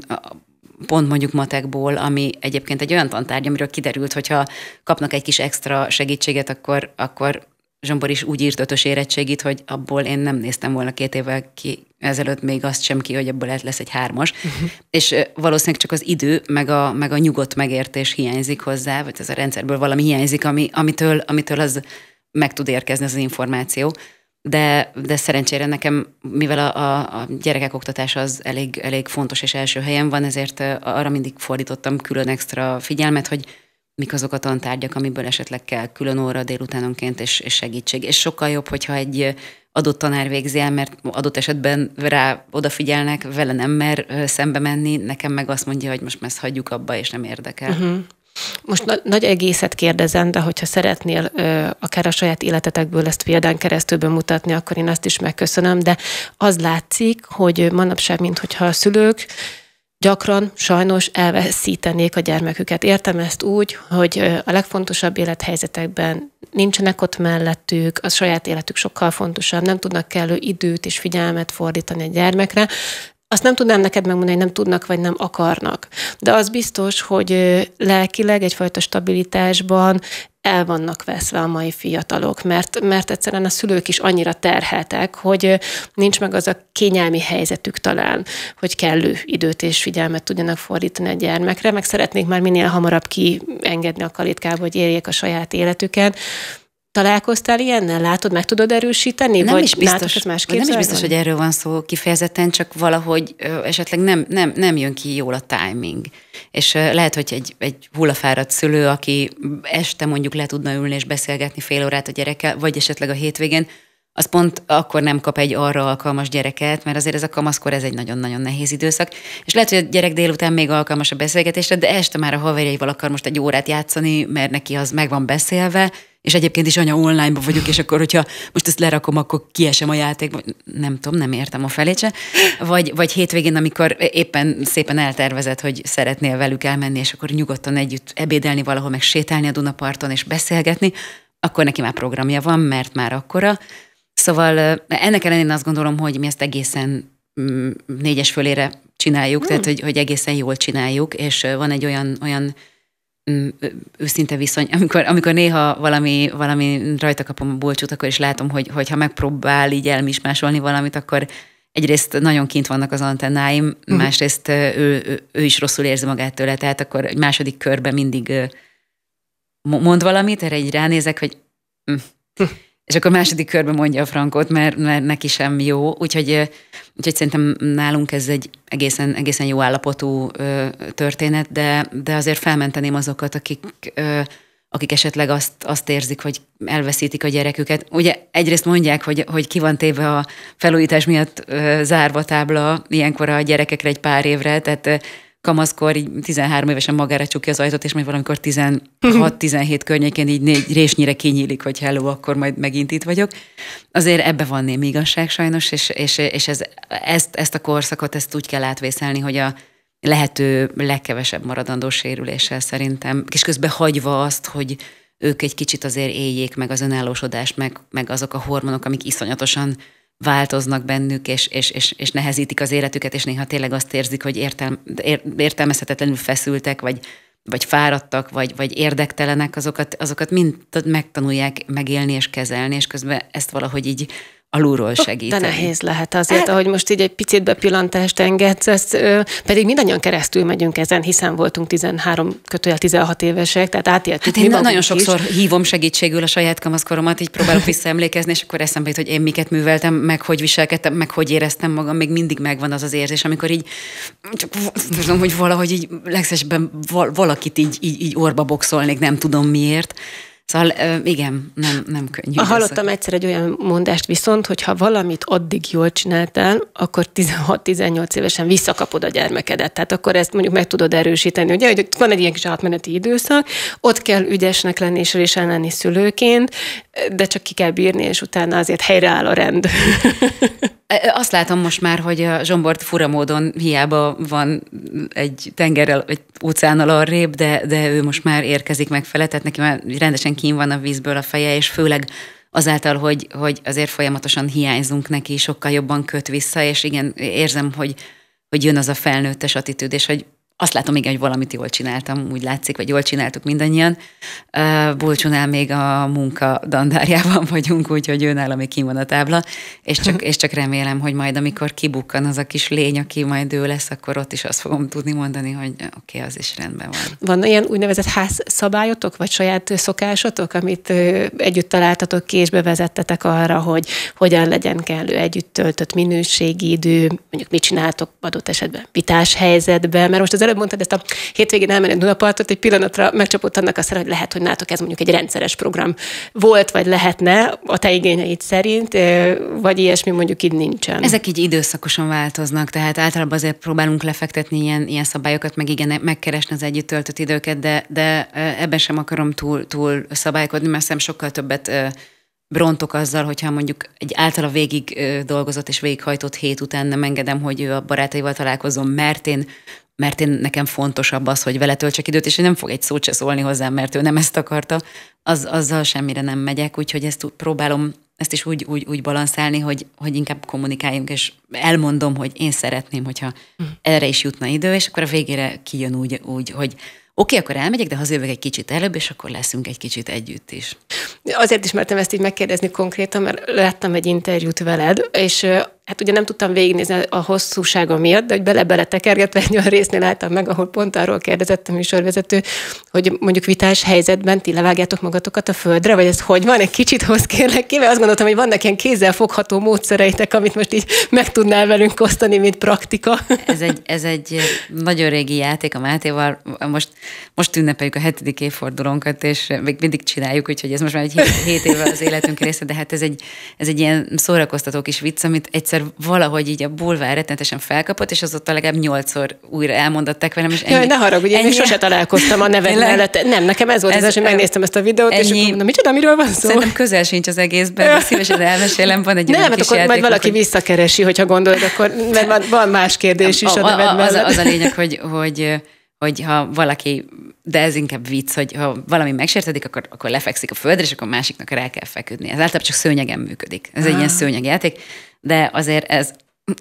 pont mondjuk matekból, ami egyébként egy olyan tantárgy, amiről kiderült, hogyha kapnak egy kis extra segítséget, akkor, akkor Zsombor is úgy írt ötös érettségit, hogy abból én nem néztem volna két évvel ki, ezelőtt még azt sem ki, hogy abból lehet lesz egy hármas. Uh-huh. És valószínűleg csak az idő, meg a, meg a nyugodt megértés hiányzik hozzá, vagy ez a rendszerből valami hiányzik, ami, amitől, amitől az meg tud érkezni az információ de, de szerencsére nekem, mivel a, a, a gyerekek oktatása az elég, elég fontos és első helyen van, ezért arra mindig fordítottam külön extra figyelmet, hogy mik azok a tantárgyak, amiből esetleg kell külön óra délutánonként és, és segítség. És sokkal jobb, hogyha egy adott tanár végzi el, mert adott esetben rá odafigyelnek, vele nem mer szembe menni, nekem meg azt mondja, hogy most ezt hagyjuk abba, és nem érdekel. Uh-huh. Most na- nagy egészet kérdezem, de hogyha szeretnél ö, akár a saját életetekből ezt példán keresztül bemutatni, akkor én azt is megköszönöm, de az látszik, hogy manapság, mint hogyha a szülők gyakran sajnos elveszítenék a gyermeküket. Értem ezt úgy, hogy a legfontosabb élethelyzetekben nincsenek ott mellettük, a saját életük sokkal fontosabb, nem tudnak kellő időt és figyelmet fordítani a gyermekre, azt nem tudnám neked megmondani, hogy nem tudnak vagy nem akarnak. De az biztos, hogy lelkileg egyfajta stabilitásban el vannak veszve a mai fiatalok, mert, mert egyszerűen a szülők is annyira terheltek, hogy nincs meg az a kényelmi helyzetük talán, hogy kellő időt és figyelmet tudjanak fordítani a gyermekre, meg szeretnék már minél hamarabb kiengedni a kalitkába, hogy érjék a saját életüket, Találkoztál ilyennel? Látod, meg tudod erősíteni? Nem vagy is biztos, ez más nem is biztos, hogy erről van szó kifejezetten, csak valahogy ö, esetleg nem, nem, nem jön ki jól a timing. És ö, lehet, hogy egy, egy hullafáradt szülő, aki este mondjuk le tudna ülni és beszélgetni fél órát a gyerekkel, vagy esetleg a hétvégén, az pont akkor nem kap egy arra alkalmas gyereket, mert azért ez a kamaszkor, ez egy nagyon-nagyon nehéz időszak. És lehet, hogy a gyerek délután még alkalmas a beszélgetésre, de este már a haverjaival akar most egy órát játszani, mert neki az meg van beszélve, és egyébként is anya online ban vagyok, és akkor, hogyha most ezt lerakom, akkor kiesem a vagy Nem tudom, nem értem a felét se. Vagy, vagy hétvégén, amikor éppen szépen eltervezett, hogy szeretnél velük elmenni, és akkor nyugodtan együtt ebédelni valahol, meg sétálni a Dunaparton, és beszélgetni, akkor neki már programja van, mert már akkora Szóval ennek ellenére azt gondolom, hogy mi ezt egészen mm, négyes fölére csináljuk, mm. tehát hmm. hogy, hogy egészen jól csináljuk, és van egy olyan, olyan mm, őszinte viszony, amikor, amikor néha valami, valami rajta kapom a bolcsút, akkor is látom, hogy, ha megpróbál így elmismásolni valamit, akkor egyrészt nagyon kint vannak az antennáim, mm. másrészt ő, ő, ő is rosszul érzi magát tőle, tehát akkor egy második körben mindig mond valamit, erre így ránézek, hogy mm. Hm és akkor második körben mondja a Frankot, mert, mert neki sem jó, úgyhogy, úgyhogy szerintem nálunk ez egy egészen, egészen jó állapotú ö, történet, de, de azért felmenteném azokat, akik, ö, akik esetleg azt, azt érzik, hogy elveszítik a gyereküket. Ugye egyrészt mondják, hogy, hogy ki van téve a felújítás miatt ö, zárva tábla ilyenkor a gyerekekre egy pár évre, tehát kamaszkor így 13 évesen magára csukja az ajtót, és majd valamikor 16-17 környékén így négy résnyire kinyílik, hogy hello, akkor majd megint itt vagyok. Azért ebbe van némi igazság sajnos, és, és, és ez, ezt, ezt a korszakot ezt úgy kell átvészelni, hogy a lehető legkevesebb maradandó sérüléssel szerintem, és közben hagyva azt, hogy ők egy kicsit azért éljék meg az önállósodás, meg, meg azok a hormonok, amik iszonyatosan változnak bennük, és, és, és, és nehezítik az életüket, és néha tényleg azt érzik, hogy értelm, ér, értelmezhetetlenül feszültek, vagy, vagy fáradtak, vagy, vagy érdektelenek, azokat, azokat mind megtanulják megélni és kezelni, és közben ezt valahogy így alulról segíteni. De nehéz lehet azért, hát, ahogy most így egy picit bepillantást engedsz, ezt, ö, pedig mindannyian keresztül megyünk ezen, hiszen voltunk 13 kötőjel 16 évesek, tehát átéltük hát én nagyon is. sokszor hívom segítségül a saját kamaszkoromat, így próbálok visszaemlékezni, és akkor eszembe jut, hogy én miket műveltem, meg hogy viselkedtem, meg hogy éreztem magam, még mindig megvan az az érzés, amikor így csak tudom, hogy valahogy így legszesebben valakit így, így, így orba boxolnék, nem tudom miért. Szóval igen, nem, nem könnyű. A hallottam egyszer egy olyan mondást viszont, hogy ha valamit addig jól csináltál, akkor 16-18 évesen visszakapod a gyermekedet. Tehát akkor ezt mondjuk meg tudod erősíteni. Ugye, hogy van egy ilyen kis átmeneti időszak, ott kell ügyesnek lenni és résen lenni szülőként, de csak ki kell bírni, és utána azért helyreáll a rend. Azt látom most már, hogy a Zsombort fura módon hiába van egy tengerrel, egy óceánnal arrébb, de, de ő most már érkezik fele, tehát neki már rendesen kín van a vízből a feje, és főleg azáltal, hogy, hogy azért folyamatosan hiányzunk neki, sokkal jobban köt vissza, és igen, érzem, hogy, hogy jön az a felnőttes attitűd, és hogy azt látom igen, hogy valamit jól csináltam, úgy látszik, vagy jól csináltuk mindannyian. Bulcsonál még a munka dandárjában vagyunk, úgyhogy ő ami még van a tábla, és csak, és csak remélem, hogy majd amikor kibukkan az a kis lény, aki majd ő lesz, akkor ott is azt fogom tudni mondani, hogy oké, okay, az is rendben van. Van ilyen úgynevezett házszabályotok, vagy saját szokásotok, amit együtt találtatok ki, és bevezettetek arra, hogy hogyan legyen kellő együtt töltött minőségi idő, mondjuk mit csináltok adott esetben vitás helyzetben, mert most az előbb mondtad, ezt a hétvégén elmenni Dunapartot, egy pillanatra megcsapott annak a szer, hogy lehet, hogy nátok ez mondjuk egy rendszeres program volt, vagy lehetne a te igényeid szerint, vagy ilyesmi mondjuk itt nincsen. Ezek így időszakosan változnak, tehát általában azért próbálunk lefektetni ilyen, ilyen szabályokat, meg igen, megkeresni az együtt töltött időket, de, de ebben sem akarom túl, túl szabálykodni, mert szerintem sokkal többet brontok azzal, hogyha mondjuk egy általa végig dolgozott és végighajtott hét után nem engedem, hogy ő a barátaival találkozom, mert én mert én nekem fontosabb az, hogy vele töltsek időt, és én nem fog egy szót se szólni hozzám, mert ő nem ezt akarta, az, azzal semmire nem megyek, úgyhogy ezt próbálom ezt is úgy, úgy, úgy balanszálni, hogy, hogy inkább kommunikáljunk, és elmondom, hogy én szeretném, hogyha mm. erre is jutna idő, és akkor a végére kijön úgy, úgy hogy oké, okay, akkor elmegyek, de hazajövök egy kicsit előbb, és akkor leszünk egy kicsit együtt is. Azért is mertem ezt így megkérdezni konkrétan, mert láttam egy interjút veled, és hát ugye nem tudtam végignézni a hosszúsága miatt, de hogy bele-bele tekergetve egy olyan résznél álltam meg, ahol pont arról kérdezett a műsorvezető, hogy mondjuk vitás helyzetben ti levágjátok magatokat a földre, vagy ez hogy van? Egy kicsit hoz kérlek ki, mert azt gondoltam, hogy vannak ilyen kézzel fogható módszereitek, amit most így meg tudnál velünk osztani, mint praktika. Ez egy, ez egy nagyon régi játék a Mátéval. Most, most ünnepeljük a hetedik évfordulónkat, és még mindig csináljuk, úgyhogy ez most már egy hét, hét évvel az életünk része, de hát ez egy, ez egy ilyen szórakoztató kis vicc, amit egyszer egyszer valahogy így a bulvár rettenetesen felkapott, és azóta legalább nyolcszor újra elmondották velem. És ennyi, Jaj, ne haragudj, ennyi... én sose találkoztam a neve mellett. Nem, nekem ez volt ez, az, hogy megnéztem ezt a videót, ennyi... és akkor mondom, micsoda, miről van szó? Szerintem közel sincs az egészben, de szívesen elmesélem, van egy Nem, hát akkor játék, majd valaki hogy... visszakeresi, hogyha gondolod, akkor mert van más kérdés is a, a, a neved mellett. Az, az a lényeg, hogy, hogy hogy ha valaki, de ez inkább vicc, hogy ha valami megsértedik, akkor, akkor lefekszik a földre, és akkor másiknak rá kell feküdni. Ez általában csak szőnyegen működik. Ez ah. egy ilyen ah. szőnyegjáték, de azért ez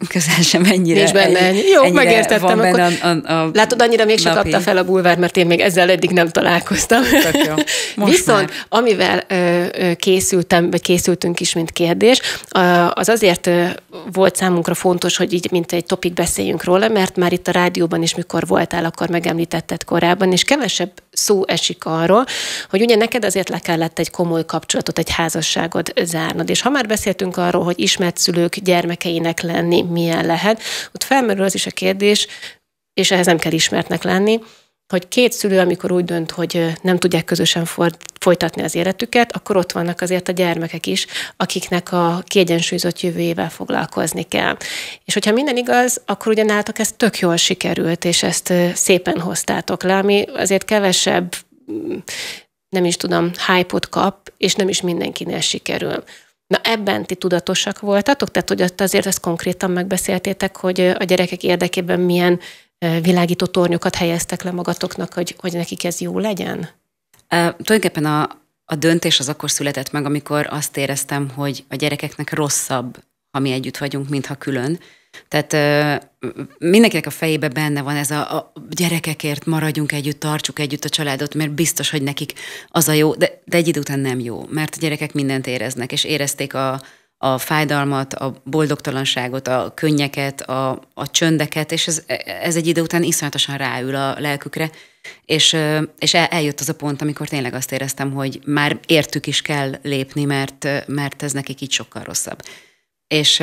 közel sem ennyire. És benne ennyi. Jó, ennyire megértettem. Van benne akkor, a, a, a látod, annyira még se kapta fel a bulvár, mert én még ezzel eddig nem találkoztam. Viszont már. amivel ö, készültem, vagy készültünk is, mint kérdés, az azért volt számunkra fontos, hogy így, mint egy topik beszéljünk róla, mert már itt a rádióban is, mikor voltál, akkor megemlítetted korábban, és kevesebb szó esik arról, hogy ugye neked azért le kellett egy komoly kapcsolatot, egy házasságot zárnod. És ha már beszéltünk arról, hogy ismert szülők gyermekeinek lenni milyen lehet, ott felmerül az is a kérdés, és ehhez nem kell ismertnek lenni, hogy két szülő, amikor úgy dönt, hogy nem tudják közösen folytatni az életüket, akkor ott vannak azért a gyermekek is, akiknek a kiegyensúlyozott jövőjével foglalkozni kell. És hogyha minden igaz, akkor ugye ez tök jól sikerült, és ezt szépen hoztátok le, ami azért kevesebb, mm, nem is tudom, hype kap, és nem is mindenkinél sikerül. Na ebben ti tudatosak voltatok? Tehát, hogy azért ezt konkrétan megbeszéltétek, hogy a gyerekek érdekében milyen világító tornyokat helyeztek le magatoknak, hogy, hogy nekik ez jó legyen? E, tulajdonképpen a, a döntés az akkor született meg, amikor azt éreztem, hogy a gyerekeknek rosszabb, ha mi együtt vagyunk, mintha külön. Tehát ö, mindenkinek a fejébe benne van ez a, a gyerekekért maradjunk együtt, tartsuk együtt a családot, mert biztos, hogy nekik az a jó, de, de egy idő után nem jó, mert a gyerekek mindent éreznek, és érezték a, a fájdalmat, a boldogtalanságot, a könnyeket, a, a csöndeket, és ez, ez egy idő után iszonyatosan ráül a lelkükre, és, és el, eljött az a pont, amikor tényleg azt éreztem, hogy már értük is kell lépni, mert, mert ez nekik így sokkal rosszabb. És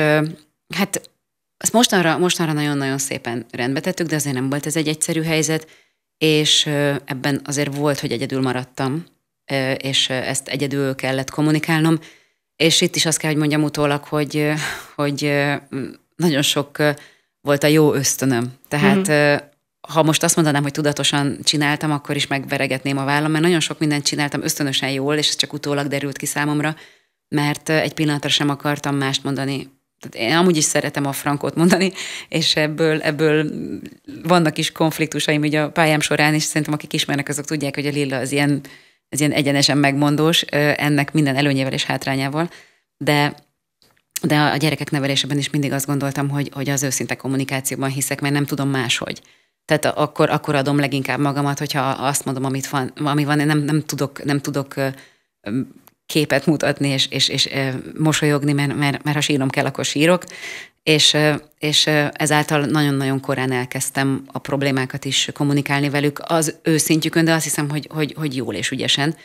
hát ezt mostanra, mostanra nagyon-nagyon szépen rendbe tettük, de azért nem volt ez egy egyszerű helyzet, és ebben azért volt, hogy egyedül maradtam, és ezt egyedül kellett kommunikálnom, és itt is azt kell, hogy mondjam utólag, hogy, hogy nagyon sok volt a jó ösztönöm. Tehát uh-huh. ha most azt mondanám, hogy tudatosan csináltam, akkor is megveregetném a vállam, mert nagyon sok mindent csináltam ösztönösen jól, és ez csak utólag derült ki számomra, mert egy pillanatra sem akartam mást mondani. Tehát én amúgy is szeretem a frankot mondani, és ebből, ebből vannak is konfliktusaim ugye a pályám során, és szerintem akik ismernek, azok tudják, hogy a Lilla az ilyen ez ilyen egyenesen megmondós, ennek minden előnyével és hátrányával, de de a gyerekek nevelésében is mindig azt gondoltam, hogy, hogy az őszinte kommunikációban hiszek, mert nem tudom máshogy. Tehát akkor, akkor adom leginkább magamat, hogyha azt mondom, amit van, ami van, én nem, nem, tudok, nem tudok képet mutatni, és, és, és mosolyogni, mert, mert, mert ha sírom kell, akkor sírok, és, és ezáltal nagyon-nagyon korán elkezdtem a problémákat is kommunikálni velük az ő szintjükön, de azt hiszem, hogy, hogy, hogy jól és ügyesen,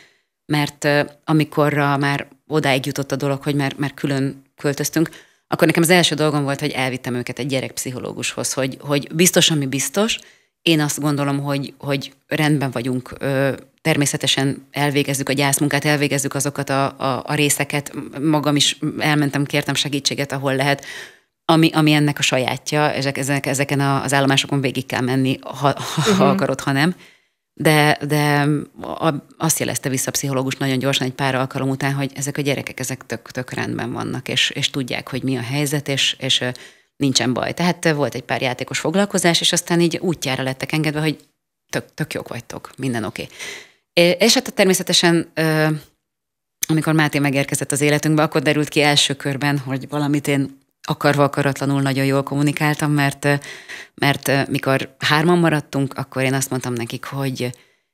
mert amikorra már odáig jutott a dolog, hogy már, már külön költöztünk, akkor nekem az első dolgom volt, hogy elvittem őket egy gyerekpszichológushoz, hogy, hogy biztos, ami biztos, én azt gondolom, hogy, hogy rendben vagyunk, természetesen elvégezzük a gyászmunkát, elvégezzük azokat a, a, a részeket, magam is elmentem, kértem segítséget, ahol lehet, ami, ami ennek a sajátja, ezek, ezek, ezeken az állomásokon végig kell menni, ha, ha uh-huh. akarod, ha nem. De, de a, azt jelezte vissza a pszichológus nagyon gyorsan egy pár alkalom után, hogy ezek a gyerekek, ezek tök, tök rendben vannak, és, és tudják, hogy mi a helyzet, és, és nincsen baj. Tehát eh, volt egy pár játékos foglalkozás, és aztán így útjára lettek engedve, hogy tök, tök jók vagytok, minden oké. Okay. És hát természetesen amikor Máté megérkezett az életünkbe, akkor derült ki első körben, hogy valamit én akarva akaratlanul nagyon jól kommunikáltam, mert, mert mikor hárman maradtunk, akkor én azt mondtam nekik, hogy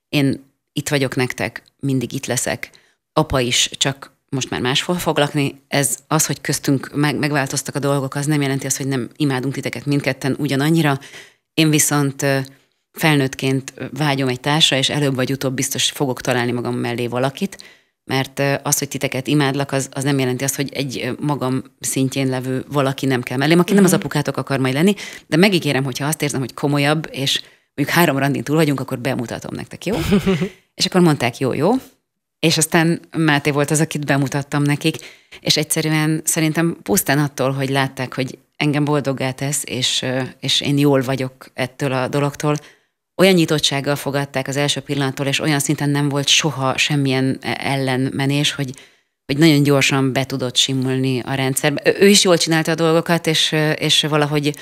én itt vagyok nektek, mindig itt leszek. Apa is, csak most már máshol foglakni, ez az, hogy köztünk meg, megváltoztak a dolgok, az nem jelenti azt, hogy nem imádunk titeket mindketten ugyanannyira. Én viszont felnőttként vágyom egy társa és előbb vagy utóbb biztos fogok találni magam mellé valakit, mert az, hogy titeket imádlak, az, az nem jelenti azt, hogy egy magam szintjén levő valaki nem kell mellém, aki mm. nem az mhm. apukátok akar majd lenni, de megígérem, hogyha azt érzem, hogy komolyabb, és mondjuk három randin túl vagyunk, akkor bemutatom nektek, jó? és akkor mondták, jó, jó, és aztán Máté volt az, akit bemutattam nekik, és egyszerűen szerintem pusztán attól, hogy látták, hogy engem boldoggá tesz, és, és én jól vagyok ettől a dologtól, olyan nyitottsággal fogadták az első pillanattól, és olyan szinten nem volt soha semmilyen e- ellenmenés, hogy, hogy nagyon gyorsan be tudott simulni a rendszerbe. Ő is jól csinálta a dolgokat, és, és valahogy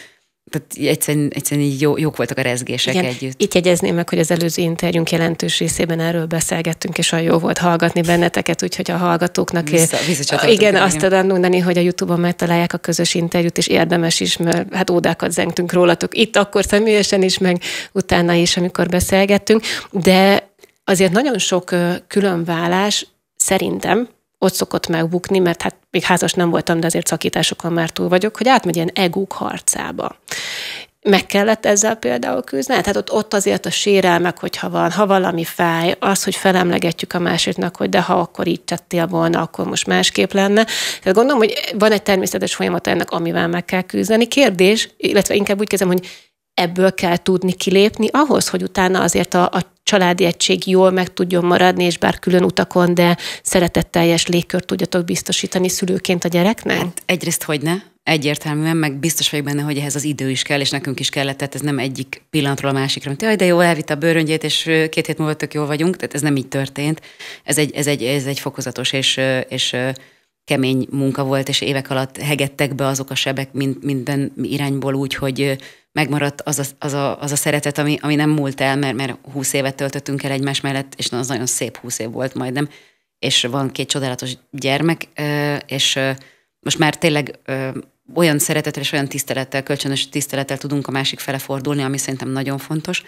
tehát egyszerűen, egyszerűen így jó, jók voltak a rezgések Igen, együtt. Itt jegyezném meg, hogy az előző interjúnk jelentős részében erről beszélgettünk, és olyan jó volt hallgatni benneteket, úgyhogy a hallgatóknak Vissza, igen, igen, azt tudom mondani, hogy a Youtube-on megtalálják a közös interjút, és érdemes is, mert hát ódákat zengtünk rólatok itt akkor személyesen is, meg utána is, amikor beszélgettünk, de azért nagyon sok különvállás szerintem ott szokott megbukni, mert hát még házas nem voltam, de azért szakításokon már túl vagyok, hogy átmegy ilyen egók harcába. Meg kellett ezzel például küzdeni? Tehát hát ott, ott azért a sérelmek, hogyha van, ha valami fáj, az, hogy felemlegetjük a másiknak, hogy de ha akkor így tettél volna, akkor most másképp lenne. Tehát gondolom, hogy van egy természetes folyamat ennek, amivel meg kell küzdeni. Kérdés, illetve inkább úgy kezdem, hogy ebből kell tudni kilépni ahhoz, hogy utána azért a, a családi egység jól meg tudjon maradni, és bár külön utakon, de szeretetteljes légkört tudjatok biztosítani szülőként a gyereknek? Hát egyrészt, hogy ne, egyértelműen, meg biztos vagyok benne, hogy ehhez az idő is kell, és nekünk is kellett, tehát ez nem egyik pillanatról a másikra, hogy jaj, de jó, elvitt a bőröngyét, és két hét múlva tök jól vagyunk, tehát ez nem így történt. Ez egy, ez egy, ez egy fokozatos és, és kemény munka volt, és évek alatt hegettek be azok a sebek mind, minden irányból úgy, hogy, megmaradt az a, az a, az a szeretet, ami, ami nem múlt el, mert, mert 20 évet töltöttünk el egymás mellett, és az nagyon szép 20 év volt majdnem, és van két csodálatos gyermek, és most már tényleg olyan szeretettel és olyan tisztelettel, kölcsönös tisztelettel tudunk a másik fele fordulni, ami szerintem nagyon fontos.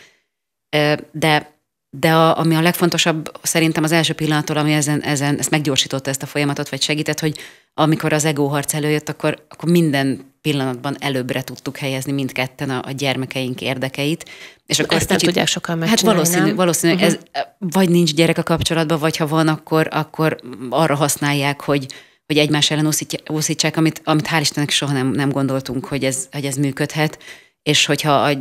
De de a, ami a legfontosabb szerintem az első pillanattól, ami ezen, ezen, ezt meggyorsította ezt a folyamatot, vagy segített, hogy amikor az egóharc előjött, akkor, akkor minden pillanatban előbbre tudtuk helyezni mindketten a, a gyermekeink érdekeit. És akkor Ezt nem kicsit, tudják sokan hát megcsinálni, Hát valószínű, nem? valószínű uh-huh. ez vagy nincs gyerek a kapcsolatban, vagy ha van, akkor, akkor arra használják, hogy, hogy egymás ellen úszítsák, amit, amit hál' Istennek soha nem, nem gondoltunk, hogy ez, hogy ez működhet és hogyha a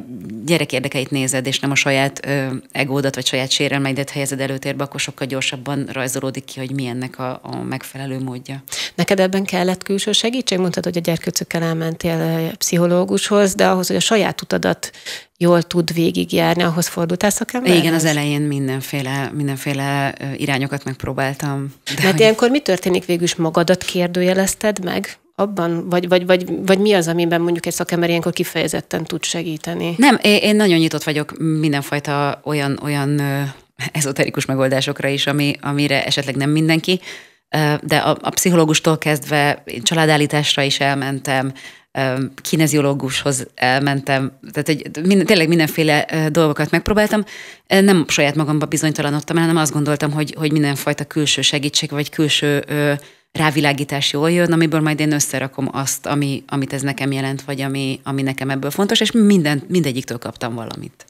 gyerek érdekeit nézed, és nem a saját ö, egódat vagy saját sérelmeidet helyezed előtérbe, akkor sokkal gyorsabban rajzolódik ki, hogy milyennek a, a megfelelő módja. Neked ebben kellett külső segítség? Mondtad, hogy a gyerkőcökkel elmentél pszichológushoz, de ahhoz, hogy a saját utadat jól tud végigjárni, ahhoz fordultál szakemberhez? Igen, az elején mindenféle, mindenféle irányokat megpróbáltam. De Mert hogy... ilyenkor mi történik végül is? Magadat kérdőjelezted meg? abban, vagy, vagy, vagy, vagy mi az, amiben mondjuk egy szakember ilyenkor kifejezetten tud segíteni? Nem, én nagyon nyitott vagyok mindenfajta olyan, olyan ezoterikus megoldásokra is, ami, amire esetleg nem mindenki, de a, a pszichológustól kezdve én családállításra is elmentem, kineziológushoz elmentem, tehát egy minden, tényleg mindenféle dolgokat megpróbáltam. Nem saját magamba bizonytalanodtam, hanem azt gondoltam, hogy, hogy mindenfajta külső segítség, vagy külső rávilágítás jól jön, amiből majd én összerakom azt, ami, amit ez nekem jelent, vagy ami, ami nekem ebből fontos, és minden, mindegyiktől kaptam valamit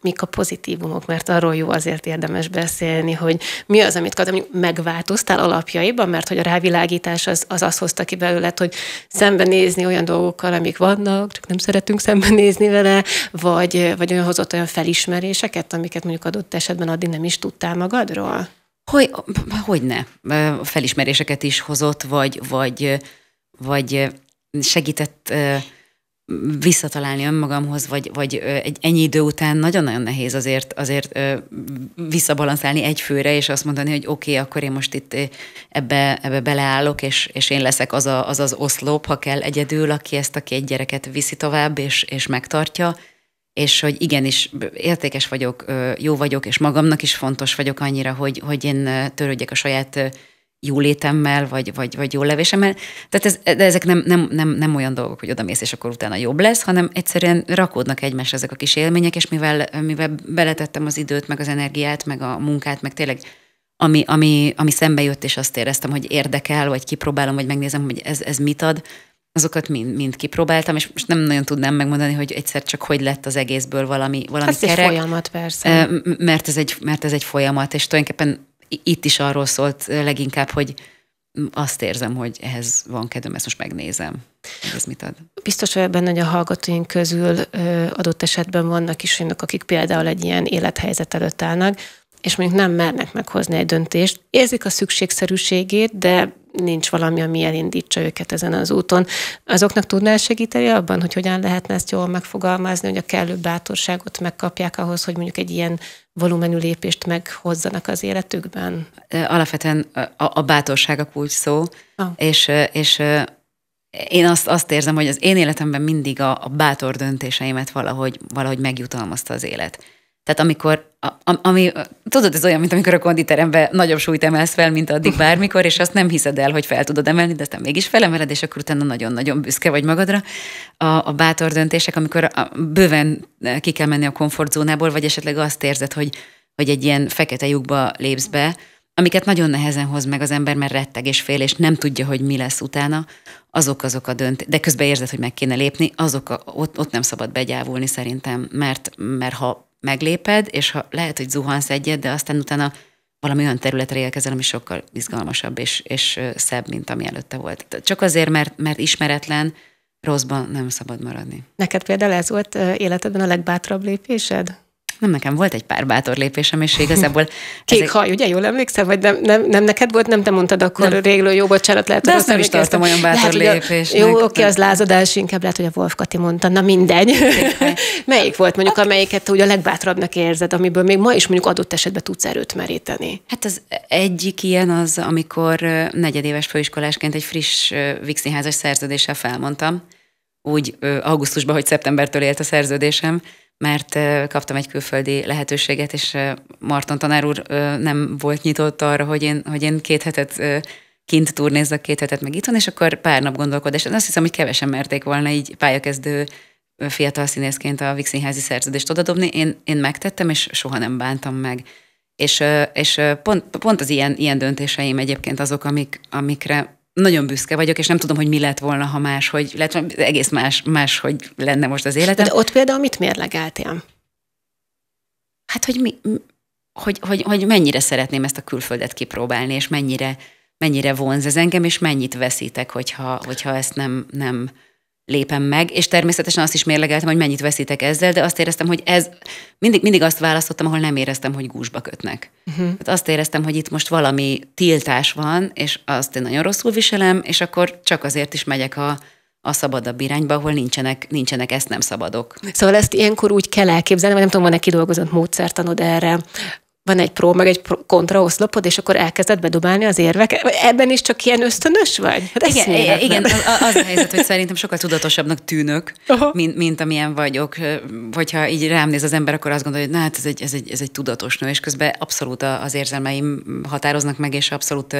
mik a pozitívumok, mert arról jó azért érdemes beszélni, hogy mi az, amit kaptam, mondjuk megváltoztál alapjaiban, mert hogy a rávilágítás az, az azt hozta ki belőled, hogy szembenézni olyan dolgokkal, amik vannak, csak nem szeretünk szembenézni vele, vagy, vagy olyan hozott olyan felismeréseket, amiket mondjuk adott esetben addig nem is tudtál magadról? Hogy, hogy ne? Felismeréseket is hozott, vagy, vagy, vagy segített visszatalálni önmagamhoz, vagy, vagy egy ennyi idő után nagyon-nagyon nehéz azért, azért visszabalanszálni egy főre, és azt mondani, hogy oké, okay, akkor én most itt ebbe, ebbe beleállok, és, és én leszek az, a, az az oszlop, ha kell egyedül, aki ezt a két gyereket viszi tovább, és, és megtartja és hogy igenis értékes vagyok, jó vagyok, és magamnak is fontos vagyok annyira, hogy, hogy én törődjek a saját jólétemmel, vagy, vagy, vagy jó levésemmel. Tehát ez, de ezek nem, nem, nem, nem olyan dolgok, hogy mész, és akkor utána jobb lesz, hanem egyszerűen rakódnak egymásra ezek a kis élmények, és mivel, mivel beletettem az időt, meg az energiát, meg a munkát, meg tényleg ami, ami, ami szembe jött, és azt éreztem, hogy érdekel, vagy kipróbálom, vagy megnézem, hogy ez, ez mit ad, azokat mind, mind kipróbáltam, és most nem nagyon tudnám megmondani, hogy egyszer csak hogy lett az egészből valami, valami Ez kerek. egy folyamat, persze. Mert ez, egy, mert ez egy folyamat, és tulajdonképpen itt is arról szólt leginkább, hogy azt érzem, hogy ehhez van kedvem, ezt most megnézem, ez mit ad. Biztos vagyok benne, hogy a hallgatóink közül adott esetben vannak is olyanok, akik például egy ilyen élethelyzet előtt állnak, és mondjuk nem mernek meghozni egy döntést. Érzik a szükségszerűségét, de nincs valami, ami elindítsa őket ezen az úton. Azoknak tudnál segíteni abban, hogy hogyan lehetne ezt jól megfogalmazni, hogy a kellő bátorságot megkapják ahhoz, hogy mondjuk egy ilyen volumenű lépést meghozzanak az életükben? Alapvetően a, a bátorság a kulcs szó, ah. és, és én azt, azt érzem, hogy az én életemben mindig a, a bátor döntéseimet valahogy, valahogy megjutalmazta az élet. Tehát amikor, a, ami, tudod, ez olyan, mint amikor a konditerembe nagyobb súlyt emelsz fel, mint addig bármikor, és azt nem hiszed el, hogy fel tudod emelni, de aztán mégis felemeled, és akkor utána nagyon-nagyon büszke vagy magadra. A, a bátor döntések, amikor a, bőven ki kell menni a komfortzónából, vagy esetleg azt érzed, hogy, hogy egy ilyen fekete lyukba lépsz be, amiket nagyon nehezen hoz meg az ember, mert retteg és fél, és nem tudja, hogy mi lesz utána, azok azok a dönt, de közben érzed, hogy meg kéne lépni, azok a, ott, ott nem szabad begyávulni szerintem, mert, mert ha megléped, és ha lehet, hogy zuhansz egyet, de aztán utána valami olyan területre érkezel, ami sokkal izgalmasabb és, és szebb, mint ami előtte volt. Csak azért, mert, mert ismeretlen, rosszban nem szabad maradni. Neked például ez volt életedben a legbátrabb lépésed? nem nekem volt egy pár bátor lépésem, és igazából... Kék ezek... haj, ugye? Jól emlékszem? Vagy nem, nem, nem neked volt? Nem te mondtad akkor nem. réglő, jó, bocsánat, lehet, De azt nem is tartom olyan bátor lépés. Jó, oké, okay, az lázadás, inkább lehet, hogy a Wolf Kati mondta, na mindegy. Melyik volt mondjuk, hát- amelyiket ugye a legbátrabbnak érzed, amiből még ma is mondjuk adott esetben tudsz erőt meríteni? Hát az egyik ilyen az, amikor negyedéves főiskolásként egy friss Vixi házas szerződéssel felmondtam, úgy augusztusban, hogy szeptembertől élt a szerződésem, mert kaptam egy külföldi lehetőséget, és Marton tanár úr nem volt nyitott arra, hogy én, hogy én két hetet kint a két hetet meg itthon, és akkor pár nap gondolkodás. Azt hiszem, hogy kevesen merték volna így pályakezdő fiatal színészként a Vixinházi szerződést odadobni. Én, én megtettem, és soha nem bántam meg. És, és pont, pont az ilyen, ilyen döntéseim egyébként azok, amik, amikre nagyon büszke vagyok, és nem tudom, hogy mi lett volna, ha más, hogy lett, egész más, más, hogy lenne most az életem. De ott például mit mérlegeltél? Hát, hogy, mi, hogy, hogy, hogy mennyire szeretném ezt a külföldet kipróbálni, és mennyire, mennyire vonz ez engem, és mennyit veszítek, hogyha, hogyha ezt nem, nem lépem meg, és természetesen azt is mérlegeltem, hogy mennyit veszítek ezzel, de azt éreztem, hogy ez, mindig, mindig azt választottam, ahol nem éreztem, hogy gúzsba kötnek. Uh-huh. Hát azt éreztem, hogy itt most valami tiltás van, és azt én nagyon rosszul viselem, és akkor csak azért is megyek a, a szabadabb irányba, ahol nincsenek, nincsenek ezt nem szabadok. Szóval ezt ilyenkor úgy kell elképzelni, vagy nem tudom, van-e kidolgozott módszertanod erre, van egy pró, meg egy kontra oszlopod, és akkor elkezded bedobálni az érveket. Ebben is csak ilyen ösztönös vagy? Hát igen, igen, igen, az a helyzet, hogy szerintem sokkal tudatosabbnak tűnök, mint, mint amilyen vagyok. Hogyha így rám néz az ember, akkor azt gondolja, hogy na hát ez egy, ez egy, ez egy tudatos nő, és közben abszolút az érzelmeim határoznak meg, és abszolút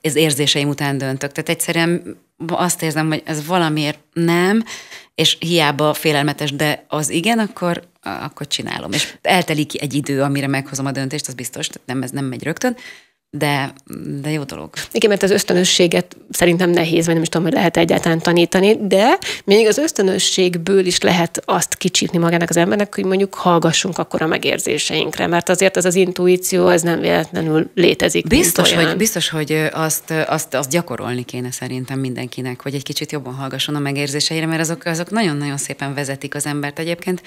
az érzéseim után döntök. Tehát egyszerűen azt érzem, hogy ez valamiért nem, és hiába félelmetes, de az igen, akkor, akkor csinálom. És eltelik egy idő, amire meghozom a döntést, az biztos, tehát nem, ez nem megy rögtön, de, de jó dolog. Igen, mert az ösztönösséget szerintem nehéz, vagy nem is tudom, hogy lehet egyáltalán tanítani, de még az ösztönösségből is lehet azt kicsípni magának az embernek, hogy mondjuk hallgassunk akkor a megérzéseinkre, mert azért ez az intuíció, ez nem véletlenül létezik. Biztos, hogy, biztos, hogy azt, azt, azt gyakorolni kéne szerintem mindenkinek, hogy egy kicsit jobban hallgasson a megérzéseire, mert azok, azok nagyon-nagyon szépen vezetik az embert egyébként,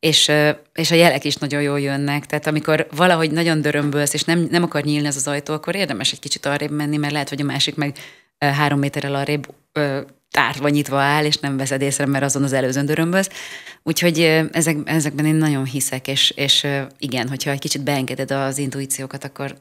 és, és a jelek is nagyon jól jönnek. Tehát amikor valahogy nagyon dörömbölsz, és nem, nem akar nyílni az az ajtó, akkor érdemes egy kicsit arrébb menni, mert lehet, hogy a másik meg három méterrel arrébb tárva nyitva áll, és nem veszed észre, mert azon az előzőn dörömbölsz. Úgyhogy ezek, ezekben én nagyon hiszek, és, és igen, hogyha egy kicsit beengeded az intuíciókat, akkor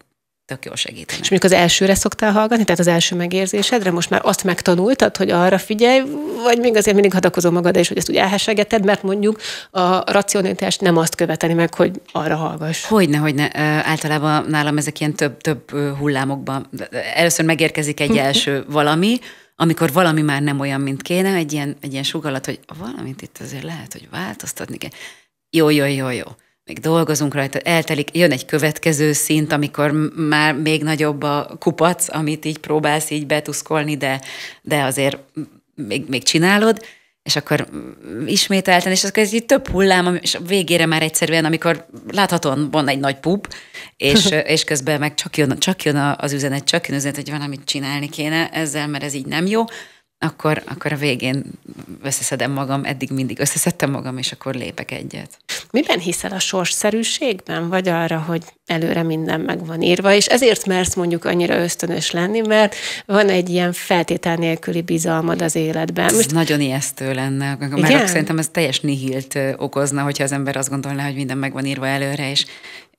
tök jól segítenek. És mondjuk az elsőre szoktál hallgatni, tehát az első megérzésedre, most már azt megtanultad, hogy arra figyelj, vagy még azért mindig hadakozom magad és hogy ezt úgy elhessegeted, mert mondjuk a racionalitást nem azt követeni meg, hogy arra hallgass. Hogyne, hogyne. Általában nálam ezek ilyen több, több hullámokban. Először megérkezik egy első valami, amikor valami már nem olyan, mint kéne, egy ilyen, egy ilyen sugallat, hogy valamit itt azért lehet, hogy változtatni kell. Jó, jó, jó, jó még dolgozunk rajta, eltelik, jön egy következő szint, amikor már még nagyobb a kupac, amit így próbálsz így betuszkolni, de, de azért még, még csinálod, és akkor ismételten, és akkor ez így több hullám, és a végére már egyszerűen, amikor láthatóan van egy nagy pub, és, és közben meg csak jön, csak jön az üzenet, csak jön az üzenet, hogy valamit csinálni kéne ezzel, mert ez így nem jó, akkor, akkor a végén összeszedem magam, eddig mindig összeszedtem magam, és akkor lépek egyet. Miben hiszel a sorsszerűségben, vagy arra, hogy előre minden meg van írva, és ezért mersz mondjuk annyira ösztönös lenni, mert van egy ilyen feltétel nélküli bizalmad az életben. Ez Most... nagyon ijesztő lenne, mert szerintem ez teljes nihilt okozna, hogyha az ember azt gondolná, hogy minden meg van írva előre, és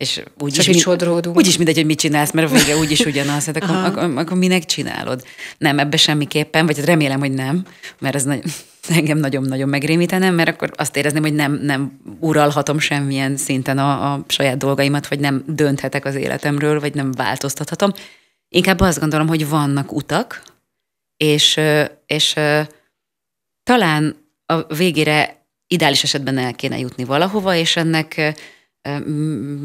és úgyis Csak is sodródunk. Úgyis mindegy, hogy mit csinálsz, mert a vége úgyis ugyanaz. Hát akkor, akkor, akkor minek csinálod? Nem, ebbe semmiképpen, vagy hát remélem, hogy nem, mert ez nagy, engem nagyon-nagyon megrémítene, mert akkor azt érezném, hogy nem, nem uralhatom semmilyen szinten a, a saját dolgaimat, vagy nem dönthetek az életemről, vagy nem változtathatom. Inkább azt gondolom, hogy vannak utak, és, és talán a végére ideális esetben el kéne jutni valahova, és ennek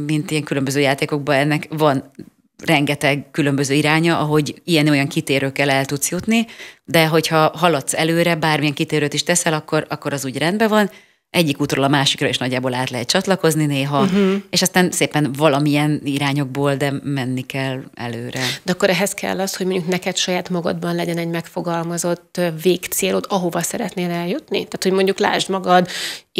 mint ilyen különböző játékokban ennek van rengeteg különböző iránya, ahogy ilyen-olyan kitérőkkel el tudsz jutni, de hogyha haladsz előre, bármilyen kitérőt is teszel, akkor, akkor az úgy rendben van, egyik útról a másikra is nagyjából át lehet csatlakozni néha, uh-huh. és aztán szépen valamilyen irányokból, de menni kell előre. De akkor ehhez kell az, hogy mondjuk neked saját magadban legyen egy megfogalmazott végcélod, ahova szeretnél eljutni? Tehát, hogy mondjuk lásd magad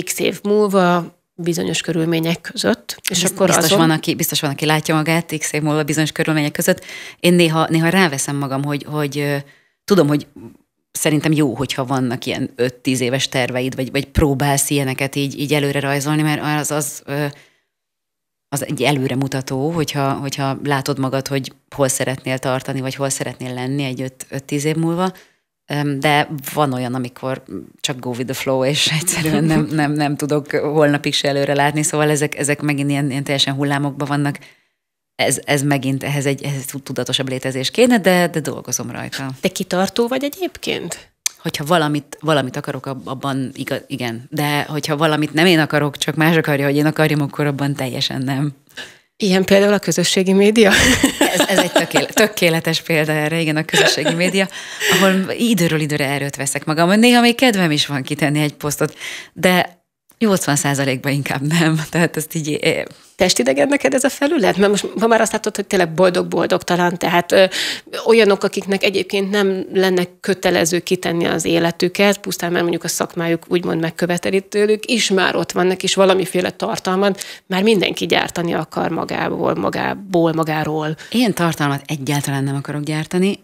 x év múlva, bizonyos körülmények között. És Biz, akkor biztos, azon... van, aki, biztos van, aki látja magát x év múlva bizonyos körülmények között. Én néha, néha ráveszem magam, hogy, hogy tudom, hogy szerintem jó, hogyha vannak ilyen 5-10 éves terveid, vagy, vagy próbálsz ilyeneket így, így előre rajzolni, mert az, az, az egy előremutató, hogyha, hogyha látod magad, hogy hol szeretnél tartani, vagy hol szeretnél lenni egy 5-10 év múlva de van olyan, amikor csak go with the flow, és egyszerűen nem, nem, nem tudok holnap is előre látni, szóval ezek, ezek megint ilyen, ilyen teljesen hullámokban vannak. Ez, ez megint ehhez egy ehhez tudatosabb létezés kéne, de, de dolgozom rajta. De kitartó vagy egyébként? Hogyha valamit, valamit akarok, abban igaz, igen. De hogyha valamit nem én akarok, csak más akarja, hogy én akarjam, akkor abban teljesen nem. Ilyen például a közösségi média? ez, ez egy tökéle, tökéletes példa erre, igen, a közösségi média, ahol időről időre erőt veszek magam. Néha még kedvem is van kitenni egy posztot, de 80%-ban inkább nem. Tehát ezt így... É- eh, Testidegen neked ez a felület? Mert most ma már azt látod, hogy tényleg boldog-boldogtalan, tehát ö, olyanok, akiknek egyébként nem lenne kötelező kitenni az életüket, pusztán mert mondjuk a szakmájuk úgymond megköveteli tőlük, is már ott vannak, és valamiféle tartalmat már mindenki gyártani akar magából, magából, magáról. Én tartalmat egyáltalán nem akarok gyártani.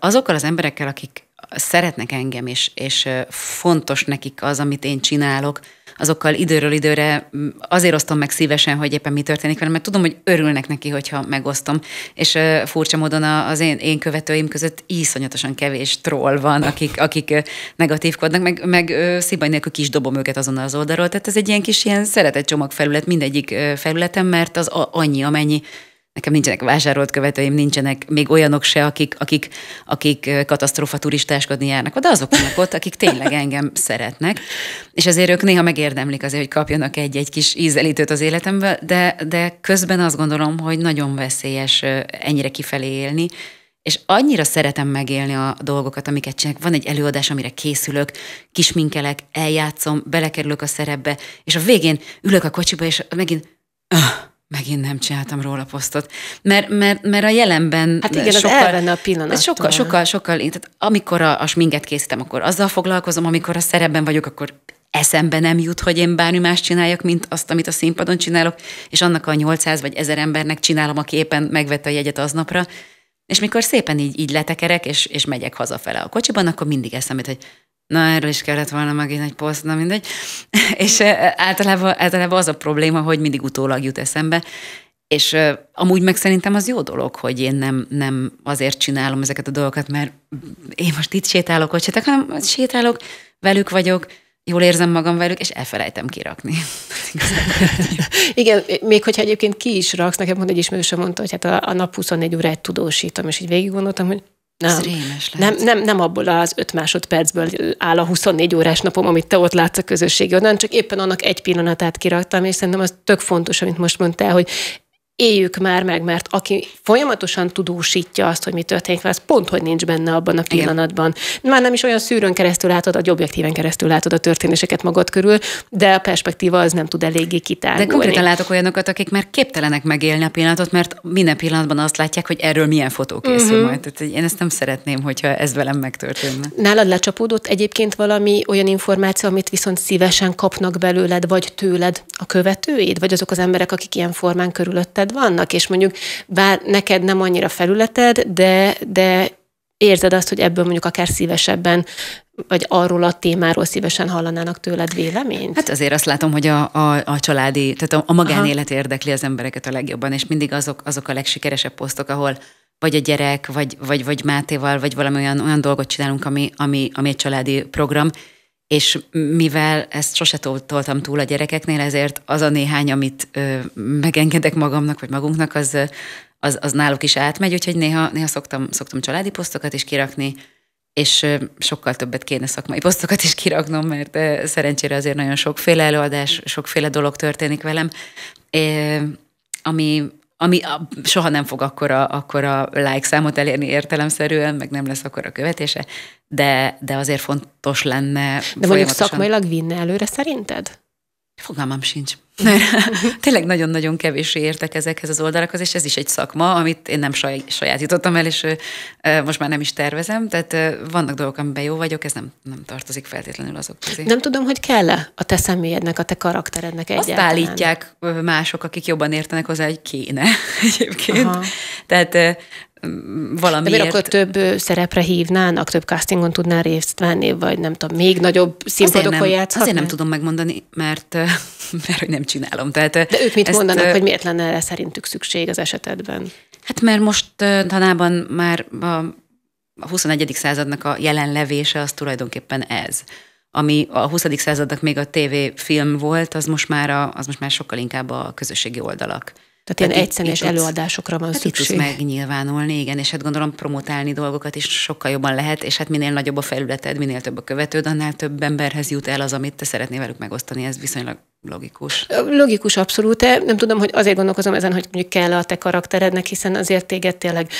Azokkal az emberekkel, akik szeretnek engem, és, és fontos nekik az, amit én csinálok, azokkal időről időre azért osztom meg szívesen, hogy éppen mi történik velem, mert tudom, hogy örülnek neki, hogyha megosztom. És furcsa módon az én, én követőim között iszonyatosan kevés troll van, akik, akik negatívkodnak, meg, meg szibaj nélkül kis dobom őket azonnal az oldalról. Tehát ez egy ilyen kis ilyen szeretett csomagfelület mindegyik felületem, mert az annyi, amennyi nekem nincsenek vásárolt követőim, nincsenek még olyanok se, akik, akik, akik katasztrófa turistáskodni járnak, de azok vannak ott, akik tényleg engem szeretnek, és azért ők néha megérdemlik azért, hogy kapjanak egy-egy kis ízelítőt az életembe, de, de közben azt gondolom, hogy nagyon veszélyes ennyire kifelé élni, és annyira szeretem megélni a dolgokat, amiket csinálok. Van egy előadás, amire készülök, kisminkelek, eljátszom, belekerülök a szerepbe, és a végén ülök a kocsiba, és megint... Ah, megint nem csináltam róla posztot. Mert, mert, mert a jelenben hát igen, sokkal, az elvenne a pillanat. Sokkal, sokkal, sokkal, tehát amikor a, a sminket készítem, akkor azzal foglalkozom, amikor a szerepben vagyok, akkor eszembe nem jut, hogy én bármi más csináljak, mint azt, amit a színpadon csinálok, és annak a 800 vagy 1000 embernek csinálom, aki éppen megvette a jegyet aznapra. És mikor szépen így, így letekerek, és, és megyek hazafele a kocsiban, akkor mindig eszembe hogy Na, erről is kellett volna megint egy poszt, na mindegy. és általában, általában az a probléma, hogy mindig utólag jut eszembe, és amúgy meg szerintem az jó dolog, hogy én nem, nem azért csinálom ezeket a dolgokat, mert én most itt sétálok, hogy sétálok, hanem sétálok, velük vagyok, jól érzem magam velük, és elfelejtem kirakni. Igen, még hogyha egyébként ki is raksz, nekem pont egy ismerősöm mondta, hogy hát a, a nap 24 órát tudósítom, és így végig gondoltam, hogy nem. nem, nem, nem abból az 5 másodpercből áll a 24 órás napom, amit te ott látsz a közösségi oldalon, csak éppen annak egy pillanatát kiraktam, és szerintem az tök fontos, amit most mondtál, hogy éljük már meg, mert aki folyamatosan tudósítja azt, hogy mi történik, az pont, hogy nincs benne abban a pillanatban. Igen. Már nem is olyan szűrőn keresztül látod, a objektíven keresztül látod a történéseket magad körül, de a perspektíva az nem tud eléggé kitárgulni. De konkrétan látok olyanokat, akik már képtelenek megélni a pillanatot, mert minden pillanatban azt látják, hogy erről milyen fotó készül uh-huh. majd. Tehát én ezt nem szeretném, hogyha ez velem megtörténne. Nálad lecsapódott egyébként valami olyan információ, amit viszont szívesen kapnak belőled, vagy tőled a követőid, vagy azok az emberek, akik ilyen formán körülötted felületed vannak, és mondjuk bár neked nem annyira felületed, de, de érzed azt, hogy ebből mondjuk akár szívesebben, vagy arról a témáról szívesen hallanának tőled véleményt? Hát azért azt látom, hogy a, a, a családi, tehát a, a magánélet Aha. érdekli az embereket a legjobban, és mindig azok, azok a legsikeresebb posztok, ahol vagy a gyerek, vagy, vagy, vagy Mátéval, vagy valami olyan, olyan dolgot csinálunk, ami, ami, ami egy családi program, és mivel ezt sose toltam túl a gyerekeknél, ezért az a néhány, amit ö, megengedek magamnak, vagy magunknak, az, az, az náluk is átmegy, úgyhogy néha, néha szoktam, szoktam családi posztokat is kirakni, és sokkal többet kéne szakmai posztokat is kiraknom, mert szerencsére azért nagyon sokféle előadás, sokféle dolog történik velem, é, ami, ami soha nem fog akkora, akkora like számot elérni értelemszerűen, meg nem lesz akkora követése, de, de azért fontos lenne De mondjuk szakmailag vinne előre szerinted? Fogalmam sincs. tényleg nagyon-nagyon kevés értek ezekhez az oldalakhoz, és ez is egy szakma, amit én nem saj, sajátítottam el, és most már nem is tervezem. Tehát vannak dolgok, amiben jó vagyok, ez nem, nem tartozik feltétlenül azok közé. Nem tudom, hogy kell-e a te személyednek, a te karakterednek egyáltalán. Azt állítják mások, akik jobban értenek hozzá, hogy kéne egyébként. Aha. Tehát valamiért... De miért akkor több szerepre hívnának, több castingon tudnál részt venni, vagy nem tudom, még nagyobb színpadokon játszhatnál? Azért nem tudom megmondani, mert, mert hogy nem csinálom. Tehát, De ők mit ezt, mondanak, hogy miért lenne erre szerintük szükség az esetedben? Hát mert most tanában már a a 21. századnak a jelenlevése az tulajdonképpen ez. Ami a 20. századnak még a TV film volt, az most már, a, az most már sokkal inkább a közösségi oldalak. Tehát, ilyen egyszemélyes előadásokra van hát szükség. tudsz megnyilvánulni, igen, és hát gondolom promotálni dolgokat is sokkal jobban lehet, és hát minél nagyobb a felületed, minél több a követőd, annál több emberhez jut el az, amit te szeretnél velük megosztani, ez viszonylag logikus. Logikus, abszolút. Nem tudom, hogy azért gondolkozom ezen, hogy mondjuk kell a te karakterednek, hiszen azért téged tényleg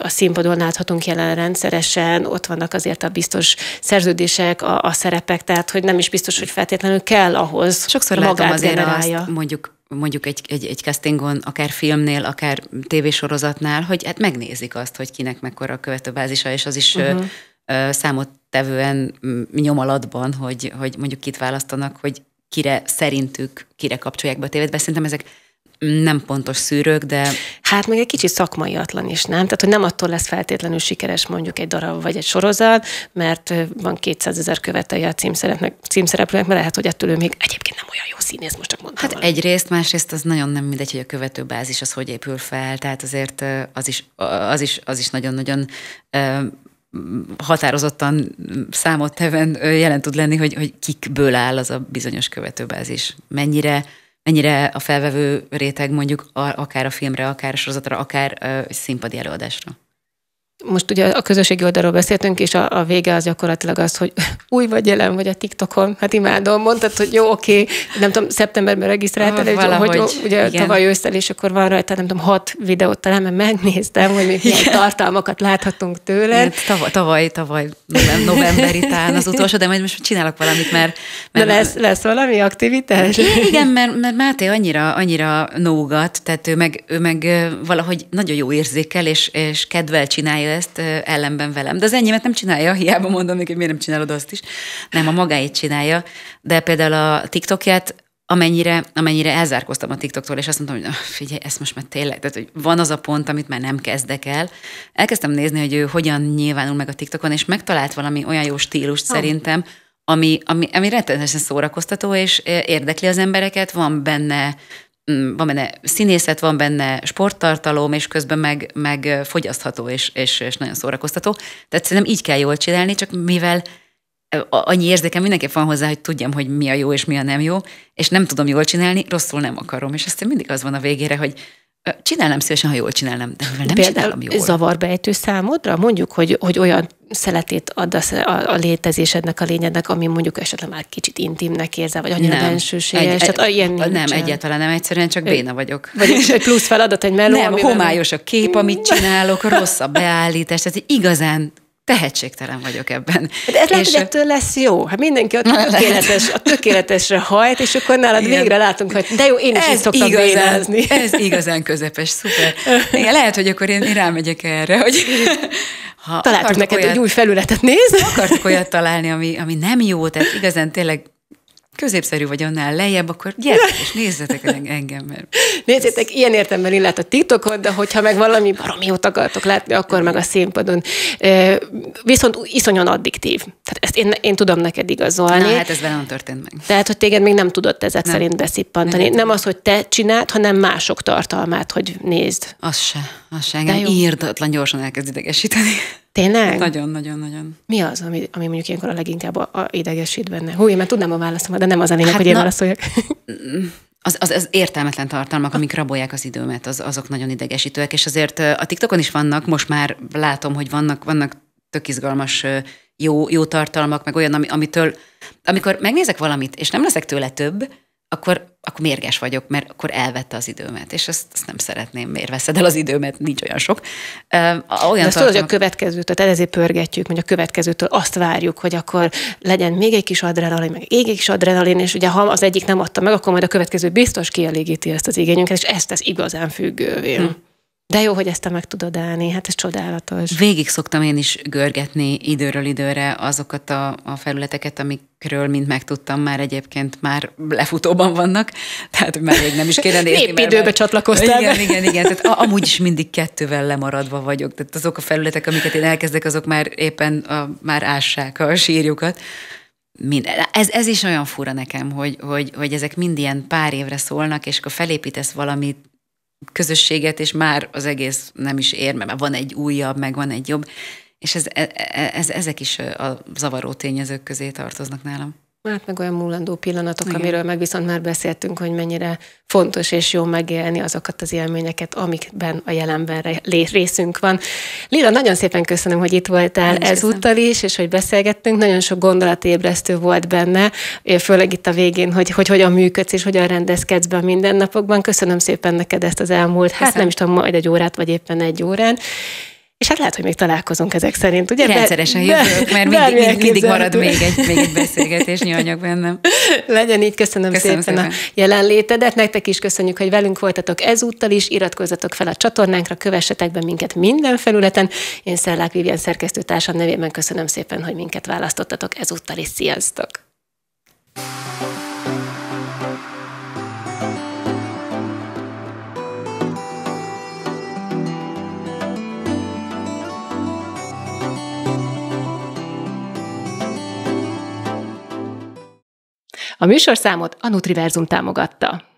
a színpadon láthatunk jelen rendszeresen, ott vannak azért a biztos szerződések, a, a szerepek, tehát hogy nem is biztos, hogy feltétlenül kell ahhoz. Sokszor magát azért azt, mondjuk mondjuk egy, egy, egy castingon, akár filmnél, akár tévésorozatnál, hogy hát megnézik azt, hogy kinek mekkora a követőbázisa, és az is uh-huh. számottevően mm, nyom hogy, hogy mondjuk kit választanak, hogy kire szerintük, kire kapcsolják be a tévét, de szerintem ezek nem pontos szűrők, de... Hát meg egy kicsit szakmaiatlan is, nem? Tehát, hogy nem attól lesz feltétlenül sikeres mondjuk egy darab vagy egy sorozat, mert van 200 ezer követője a címszereplőnek, mert lehet, hogy ettől ő még egyébként nem olyan jó színész, most csak mondtam. Hát valami. egyrészt, másrészt az nagyon nem mindegy, hogy a követőbázis az hogy épül fel, tehát azért az is, az is, az is nagyon-nagyon határozottan számottevően jelen tud lenni, hogy, hogy kikből áll az a bizonyos követőbázis. Mennyire mennyire a felvevő réteg mondjuk akár a filmre, akár a sorozatra, akár színpadi előadásra? most ugye a közösségi oldalról beszéltünk, és a, a vége az gyakorlatilag az, hogy új vagy jelen vagy a TikTokon, hát imádom, mondtad, hogy jó, oké, okay. nem tudom, szeptemberben regisztráltál, ah, valahogy, hogy ugye igen. tavaly ősszel, és akkor van rajta, nem tudom, hat videót talán, mert megnéztem, hogy még milyen tartalmakat láthatunk tőle. Hát, tavaly, tavaly, novemberi talán. az utolsó, de majd most csinálok valamit, mert... mert de lesz, lesz valami aktivitás? Igen, mert, mert Máté annyira, annyira nógat, tehát ő meg, ő meg valahogy nagyon jó érzékel, és, és kedvel csinálja ezt ellenben velem. De az enyémet nem csinálja, hiába mondom hogy miért nem csinálod azt is. Nem, a magáit csinálja. De például a TikTokját amennyire, amennyire elzárkoztam a TikToktól, és azt mondtam, hogy figyelj, ezt most már tényleg, tehát hogy van az a pont, amit már nem kezdek el. Elkezdtem nézni, hogy ő hogyan nyilvánul meg a TikTokon, és megtalált valami olyan jó stílust ha. szerintem, ami, ami, ami rettenetesen szórakoztató, és érdekli az embereket, van benne Mm, van benne színészet, van benne sporttartalom, és közben meg, meg fogyasztható és, és, és nagyon szórakoztató. Tehát szerintem így kell jól csinálni, csak mivel annyi érzékem mindenképp van hozzá, hogy tudjam, hogy mi a jó és mi a nem jó, és nem tudom jól csinálni, rosszul nem akarom. És aztán mindig az van a végére, hogy csinálnám szívesen, ha jól csinálnám, de nem Például csinálom jól. zavarbejtő számodra? Mondjuk, hogy, hogy olyan szeletét ad a, a, a létezésednek, a lényednek, ami mondjuk esetleg már kicsit intimnek érzel, vagy annyira bensőséges. Egy, tehát, nem, nincsen. nem, egyáltalán nem, egyszerűen csak béna vagyok. Vagy egy plusz feladat, egy meló, Nem, amivel... homályos a kép, mm. amit csinálok, rossz a beállítás, tehát igazán tehetségtelen vagyok ebben. De hát ez lehet, és... hogy ettől lesz jó. Hát mindenki a, tökéletes, a tökéletesre hajt, és akkor nálad Igen. végre látunk, hogy de jó, én is ez így szoktam igazán, Ez igazán közepes, szuper. Igen, lehet, hogy akkor én, én rámegyek erre, hogy ha Találtuk neked olyat, egy új felületet, néz. Akartuk olyat találni, ami, ami nem jó, tehát igazán tényleg középszerű vagy annál lejjebb, akkor gyertek és nézzetek engem. Mert... Nézzétek, ilyen értemben illet a titokot, de hogyha meg valami baromi jót akartok látni, akkor meg a színpadon. Viszont iszonyan addiktív. Tehát ezt én, én tudom neked igazolni. Na, hát ez velem történt meg. Tehát, hogy téged még nem tudott ezek nem. szerint beszippantani. Nem, nem az, hogy te csináld, hanem mások tartalmát, hogy nézd. Az se. Az se. Engem írdatlan gyorsan elkezd idegesíteni. Tényleg? Nagyon-nagyon-nagyon. Mi az, ami, ami mondjuk ilyenkor a leginkább a, a idegesít benne? Hú, én már tudnám a válaszomat, de nem az a lényeg, hát hogy én na, válaszoljak. Az, az, az értelmetlen tartalmak, amik rabolják az időmet, az, azok nagyon idegesítőek, és azért a TikTokon is vannak, most már látom, hogy vannak, vannak tök izgalmas jó, jó tartalmak, meg olyan, ami, amitől, amikor megnézek valamit, és nem leszek tőle több, akkor akkor mérges vagyok, mert akkor elvette az időmet, és ezt, ezt nem szeretném, miért veszed el az időmet, nincs olyan sok. Olyan De azt tudod, hogy a következőt, tehát ezért pörgetjük, hogy a következőtől azt várjuk, hogy akkor legyen még egy kis adrenalin, meg még egy kis adrenalin, és ugye ha az egyik nem adta meg, akkor majd a következő biztos kielégíti ezt az igényünket, és ezt tesz igazán függővé. Hm. De jó, hogy ezt te meg tudod állni, hát ez csodálatos. Végig szoktam én is görgetni időről időre azokat a, a felületeket, amikről, mint megtudtam, már egyébként már lefutóban vannak, tehát már még nem is kéne nézni. Épp időbe mert... csatlakoztál. Igen, igen, igen, tehát amúgy is mindig kettővel lemaradva vagyok, tehát azok a felületek, amiket én elkezdek, azok már éppen a, már ássák a sírjukat. Minden. Ez, ez is olyan fura nekem, hogy, hogy, hogy ezek mind ilyen pár évre szólnak, és akkor felépítesz valamit, közösséget, és már az egész nem is ér, mert van egy újabb, meg van egy jobb, és ez, e, e, ez, ezek is a zavaró tényezők közé tartoznak nálam. Hát meg olyan múlandó pillanatok, Igen. amiről meg viszont már beszéltünk, hogy mennyire fontos és jó megélni azokat az élményeket, amikben a jelenben részünk van. Lila, nagyon szépen köszönöm, hogy itt voltál Én ezúttal is, és hogy beszélgettünk. Nagyon sok gondolatébresztő volt benne, eh, főleg itt a végén, hogy, hogy hogyan működsz és hogyan rendezkedsz be a mindennapokban. Köszönöm szépen neked ezt az elmúlt, hát nem is tudom, majd egy órát, vagy éppen egy órán és hát lehet, hogy még találkozunk ezek szerint, ugye? Rendszeresen de, jövök, mert mindig, mindig, mindig marad még egy, még egy beszélgetés nyilanyag bennem. Legyen így, köszönöm, köszönöm szépen, szépen a jelenlétedet. Nektek is köszönjük, hogy velünk voltatok ezúttal is. Iratkozzatok fel a csatornánkra, kövessetek be minket minden felületen. Én Szellák Vivian szerkesztőtársam nevében köszönöm szépen, hogy minket választottatok ezúttal is. Sziasztok! thank you A műsorszámot a Nutriverzum támogatta.